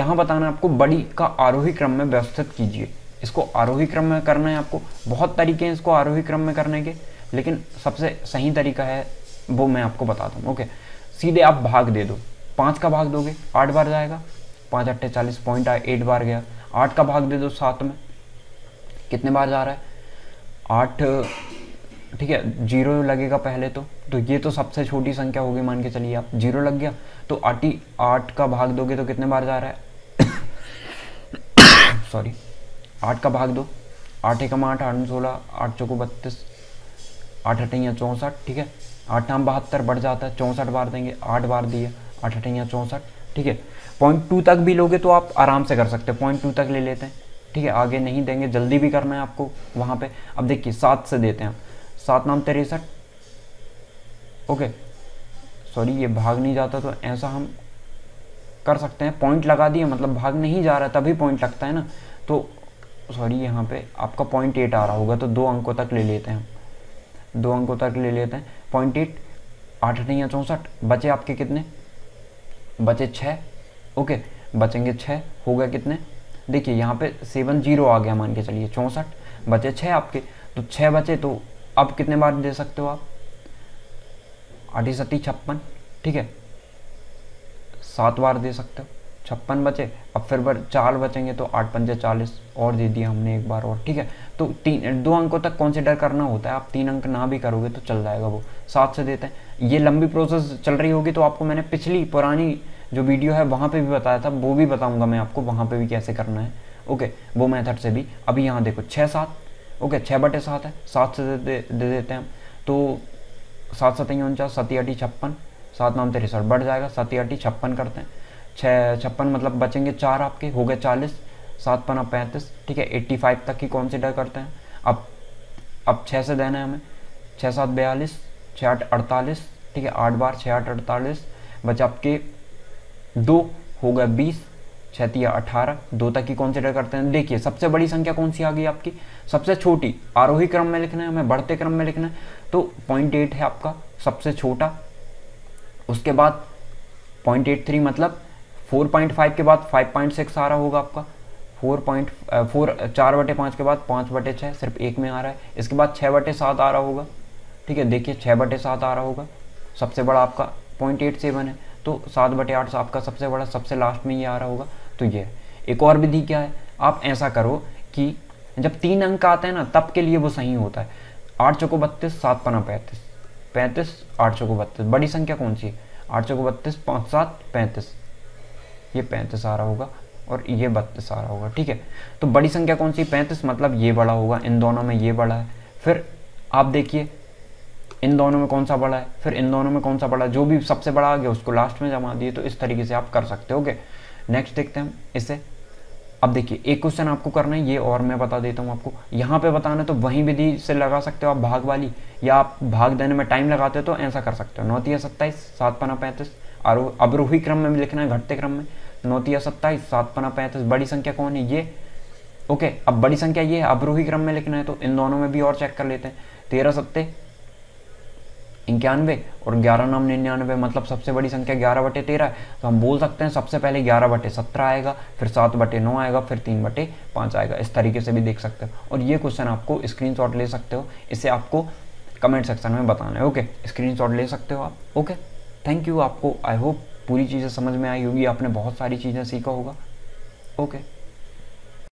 यहाँ बताना आपको बड़ी का आरोही क्रम में व्यवस्थित कीजिए इसको आरोही क्रम में करना है आपको बहुत तरीके हैं इसको आरोही क्रम में करने के लेकिन सबसे सही तरीका है वो मैं आपको बता दूँ ओके सीधे आप भाग दे दो पाँच का भाग दोगे आठ बार जाएगा पाँच अट्ठे चालीस पॉइंट आए एट बार गया आठ का भाग दे दो सात में कितने बार जा रहा है आठ ठीक है जीरो लगेगा पहले तो तो ये तो सबसे छोटी संख्या होगी मान के चलिए आप जीरो लग गया तो आटी आठ का भाग दोगे तो कितने बार जा रहा है सॉरी <coughs> आठ का भाग दो आठ एकम आठ आठ सोलह आठ चौको बत्तीस आठ अठैया चौंसठ ठीक है आठ नाम बहत्तर बढ़ जाता है चौंसठ बार देंगे आठ बार दिए आठ अठैया चौंसठ ठीक है पॉइंट टू तक भी लोगे तो आप आराम से कर सकते हो पॉइंट टू तक ले लेते हैं ठीक है आगे नहीं देंगे जल्दी भी करना है आपको वहाँ पे अब देखिए सात से देते हैं सात नाम तिरसठ ओके सॉरी ये भाग नहीं जाता तो ऐसा हम कर सकते हैं पॉइंट लगा दिए मतलब भाग नहीं जा रहा तभी पॉइंट लगता है ना तो सॉरी यहाँ पे आपका पॉइंट एट आ रहा होगा तो दो अंकों तक ले लेते हैं हम दो अंकों तक ले लेते हैं पॉइंट एट आठ नहीं या चौंसठ बचे आपके कितने बचे छः ओके बचेंगे छः गए कितने देखिए यहाँ पे सेवन जीरो आ गया मान के चलिए चौंसठ बचे छः आपके तो छः बचे तो अब कितने बार दे सकते हो आप अठी सती छप्पन ठीक है सात बार दे सकते हो छप्पन बचे अब फिर बार चार बचेंगे तो आठ पंजे चालीस और दे दिया हमने एक बार और ठीक है तो तीन दो अंकों तक कंसिडर करना होता है आप तीन अंक ना भी करोगे तो चल जाएगा वो सात से देते हैं ये लंबी प्रोसेस चल रही होगी तो आपको मैंने पिछली पुरानी जो वीडियो है वहाँ पर भी बताया था वो भी बताऊँगा मैं आपको वहाँ पर भी कैसे करना है ओके वो मैथड से भी अभी यहाँ देखो छः सात ओके छः बटे सात है सात से दे, दे, देते हैं हम तो सात सतही उनचास सती अटी छप्पन सात नाम तिरसठ बढ़ जाएगा सती अटी छप्पन करते हैं छः छप्पन मतलब बचेंगे चार आपके हो गए चालीस सात पना पैंतीस ठीक है एट्टी फाइव तक ही कॉन्सिडर करते हैं अब अब छः से देना है हमें छः सात बयालीस छः आठ अड़तालीस ठीक है आठ बार छः आठ अड़तालीस बच आपके दो हो गए बीस छतिया अठारह दो तक ही कॉन्सिडर करते हैं देखिए सबसे बड़ी संख्या कौन सी आ गई आपकी सबसे छोटी आरोही क्रम में लिखना है हमें बढ़ते क्रम में लिखना है तो पॉइंट एट है आपका सबसे छोटा उसके बाद पॉइंट एट थ्री मतलब 4.5 के बाद 5.6 आ रहा होगा आपका 4.4 पॉइंट फोर चार बटे पाँच के बाद पाँच बटे छः सिर्फ एक में आ रहा है इसके बाद छः बटे सात आ रहा होगा ठीक है देखिए छः बटे सात आ रहा होगा सबसे बड़ा आपका पॉइंट एट सेवन है तो सात बटे आठ आपका सबसे बड़ा सबसे लास्ट में ये आ रहा होगा तो ये एक और विधि क्या है आप ऐसा करो कि जब तीन अंक आते हैं ना तब के लिए वो सही होता है आठ चौको बत्तीस सात पना पैंतीस पैंतीस आठ चौको बत्तीस बड़ी संख्या कौन सी है आठ चौको बत्तीस पाँच सात पैंतीस ये पैंतीस आ रहा होगा और ये बत्तीस आ रहा होगा ठीक है तो बड़ी संख्या कौन सी पैंतीस मतलब ये बड़ा होगा इन दोनों में ये बड़ा है फिर आप देखिए इन दोनों में कौन सा बड़ा है फिर इन दोनों में कौन सा बड़ा जो भी सबसे बड़ा आ गया उसको लास्ट में जमा दिए तो इस तरीके से आप कर सकते हो ओके नेक्स्ट देखते हैं इसे अब देखिए एक क्वेश्चन आपको करना है ये और मैं बता देता हूँ आपको यहाँ पे बताना तो वहीं विधि से लगा सकते हो आप भाग वाली या आप भाग देने में टाइम लगाते हो तो ऐसा कर सकते हो नौतिया सत्ताईस सात पना पैंतीस और अवरोही क्रम में लिखना है घटते क्रम में नौतिया सत्ताईस सात पना पैंतीस बड़ी संख्या कौन है ये ओके अब बड़ी संख्या ये है अवरोही क्रम में लिखना है तो इन दोनों में भी और चेक कर लेते हैं तेरह सत्ते इक्यानवे और ग्यारह नाम निन्यानवे मतलब सबसे बड़ी संख्या ग्यारह बटे तेरह है तो हम बोल सकते हैं सबसे पहले ग्यारह बटे सत्रह आएगा फिर सात बटे नौ आएगा फिर तीन बटे पाँच आएगा इस तरीके से भी देख सकते हो और ये क्वेश्चन आपको स्क्रीन ले सकते हो इसे आपको कमेंट सेक्शन में बताना है ओके स्क्रीन ले सकते हो आप ओके थैंक यू आपको आई होप पूरी चीज़ें समझ में आई होगी आपने बहुत सारी चीज़ें सीखा होगा ओके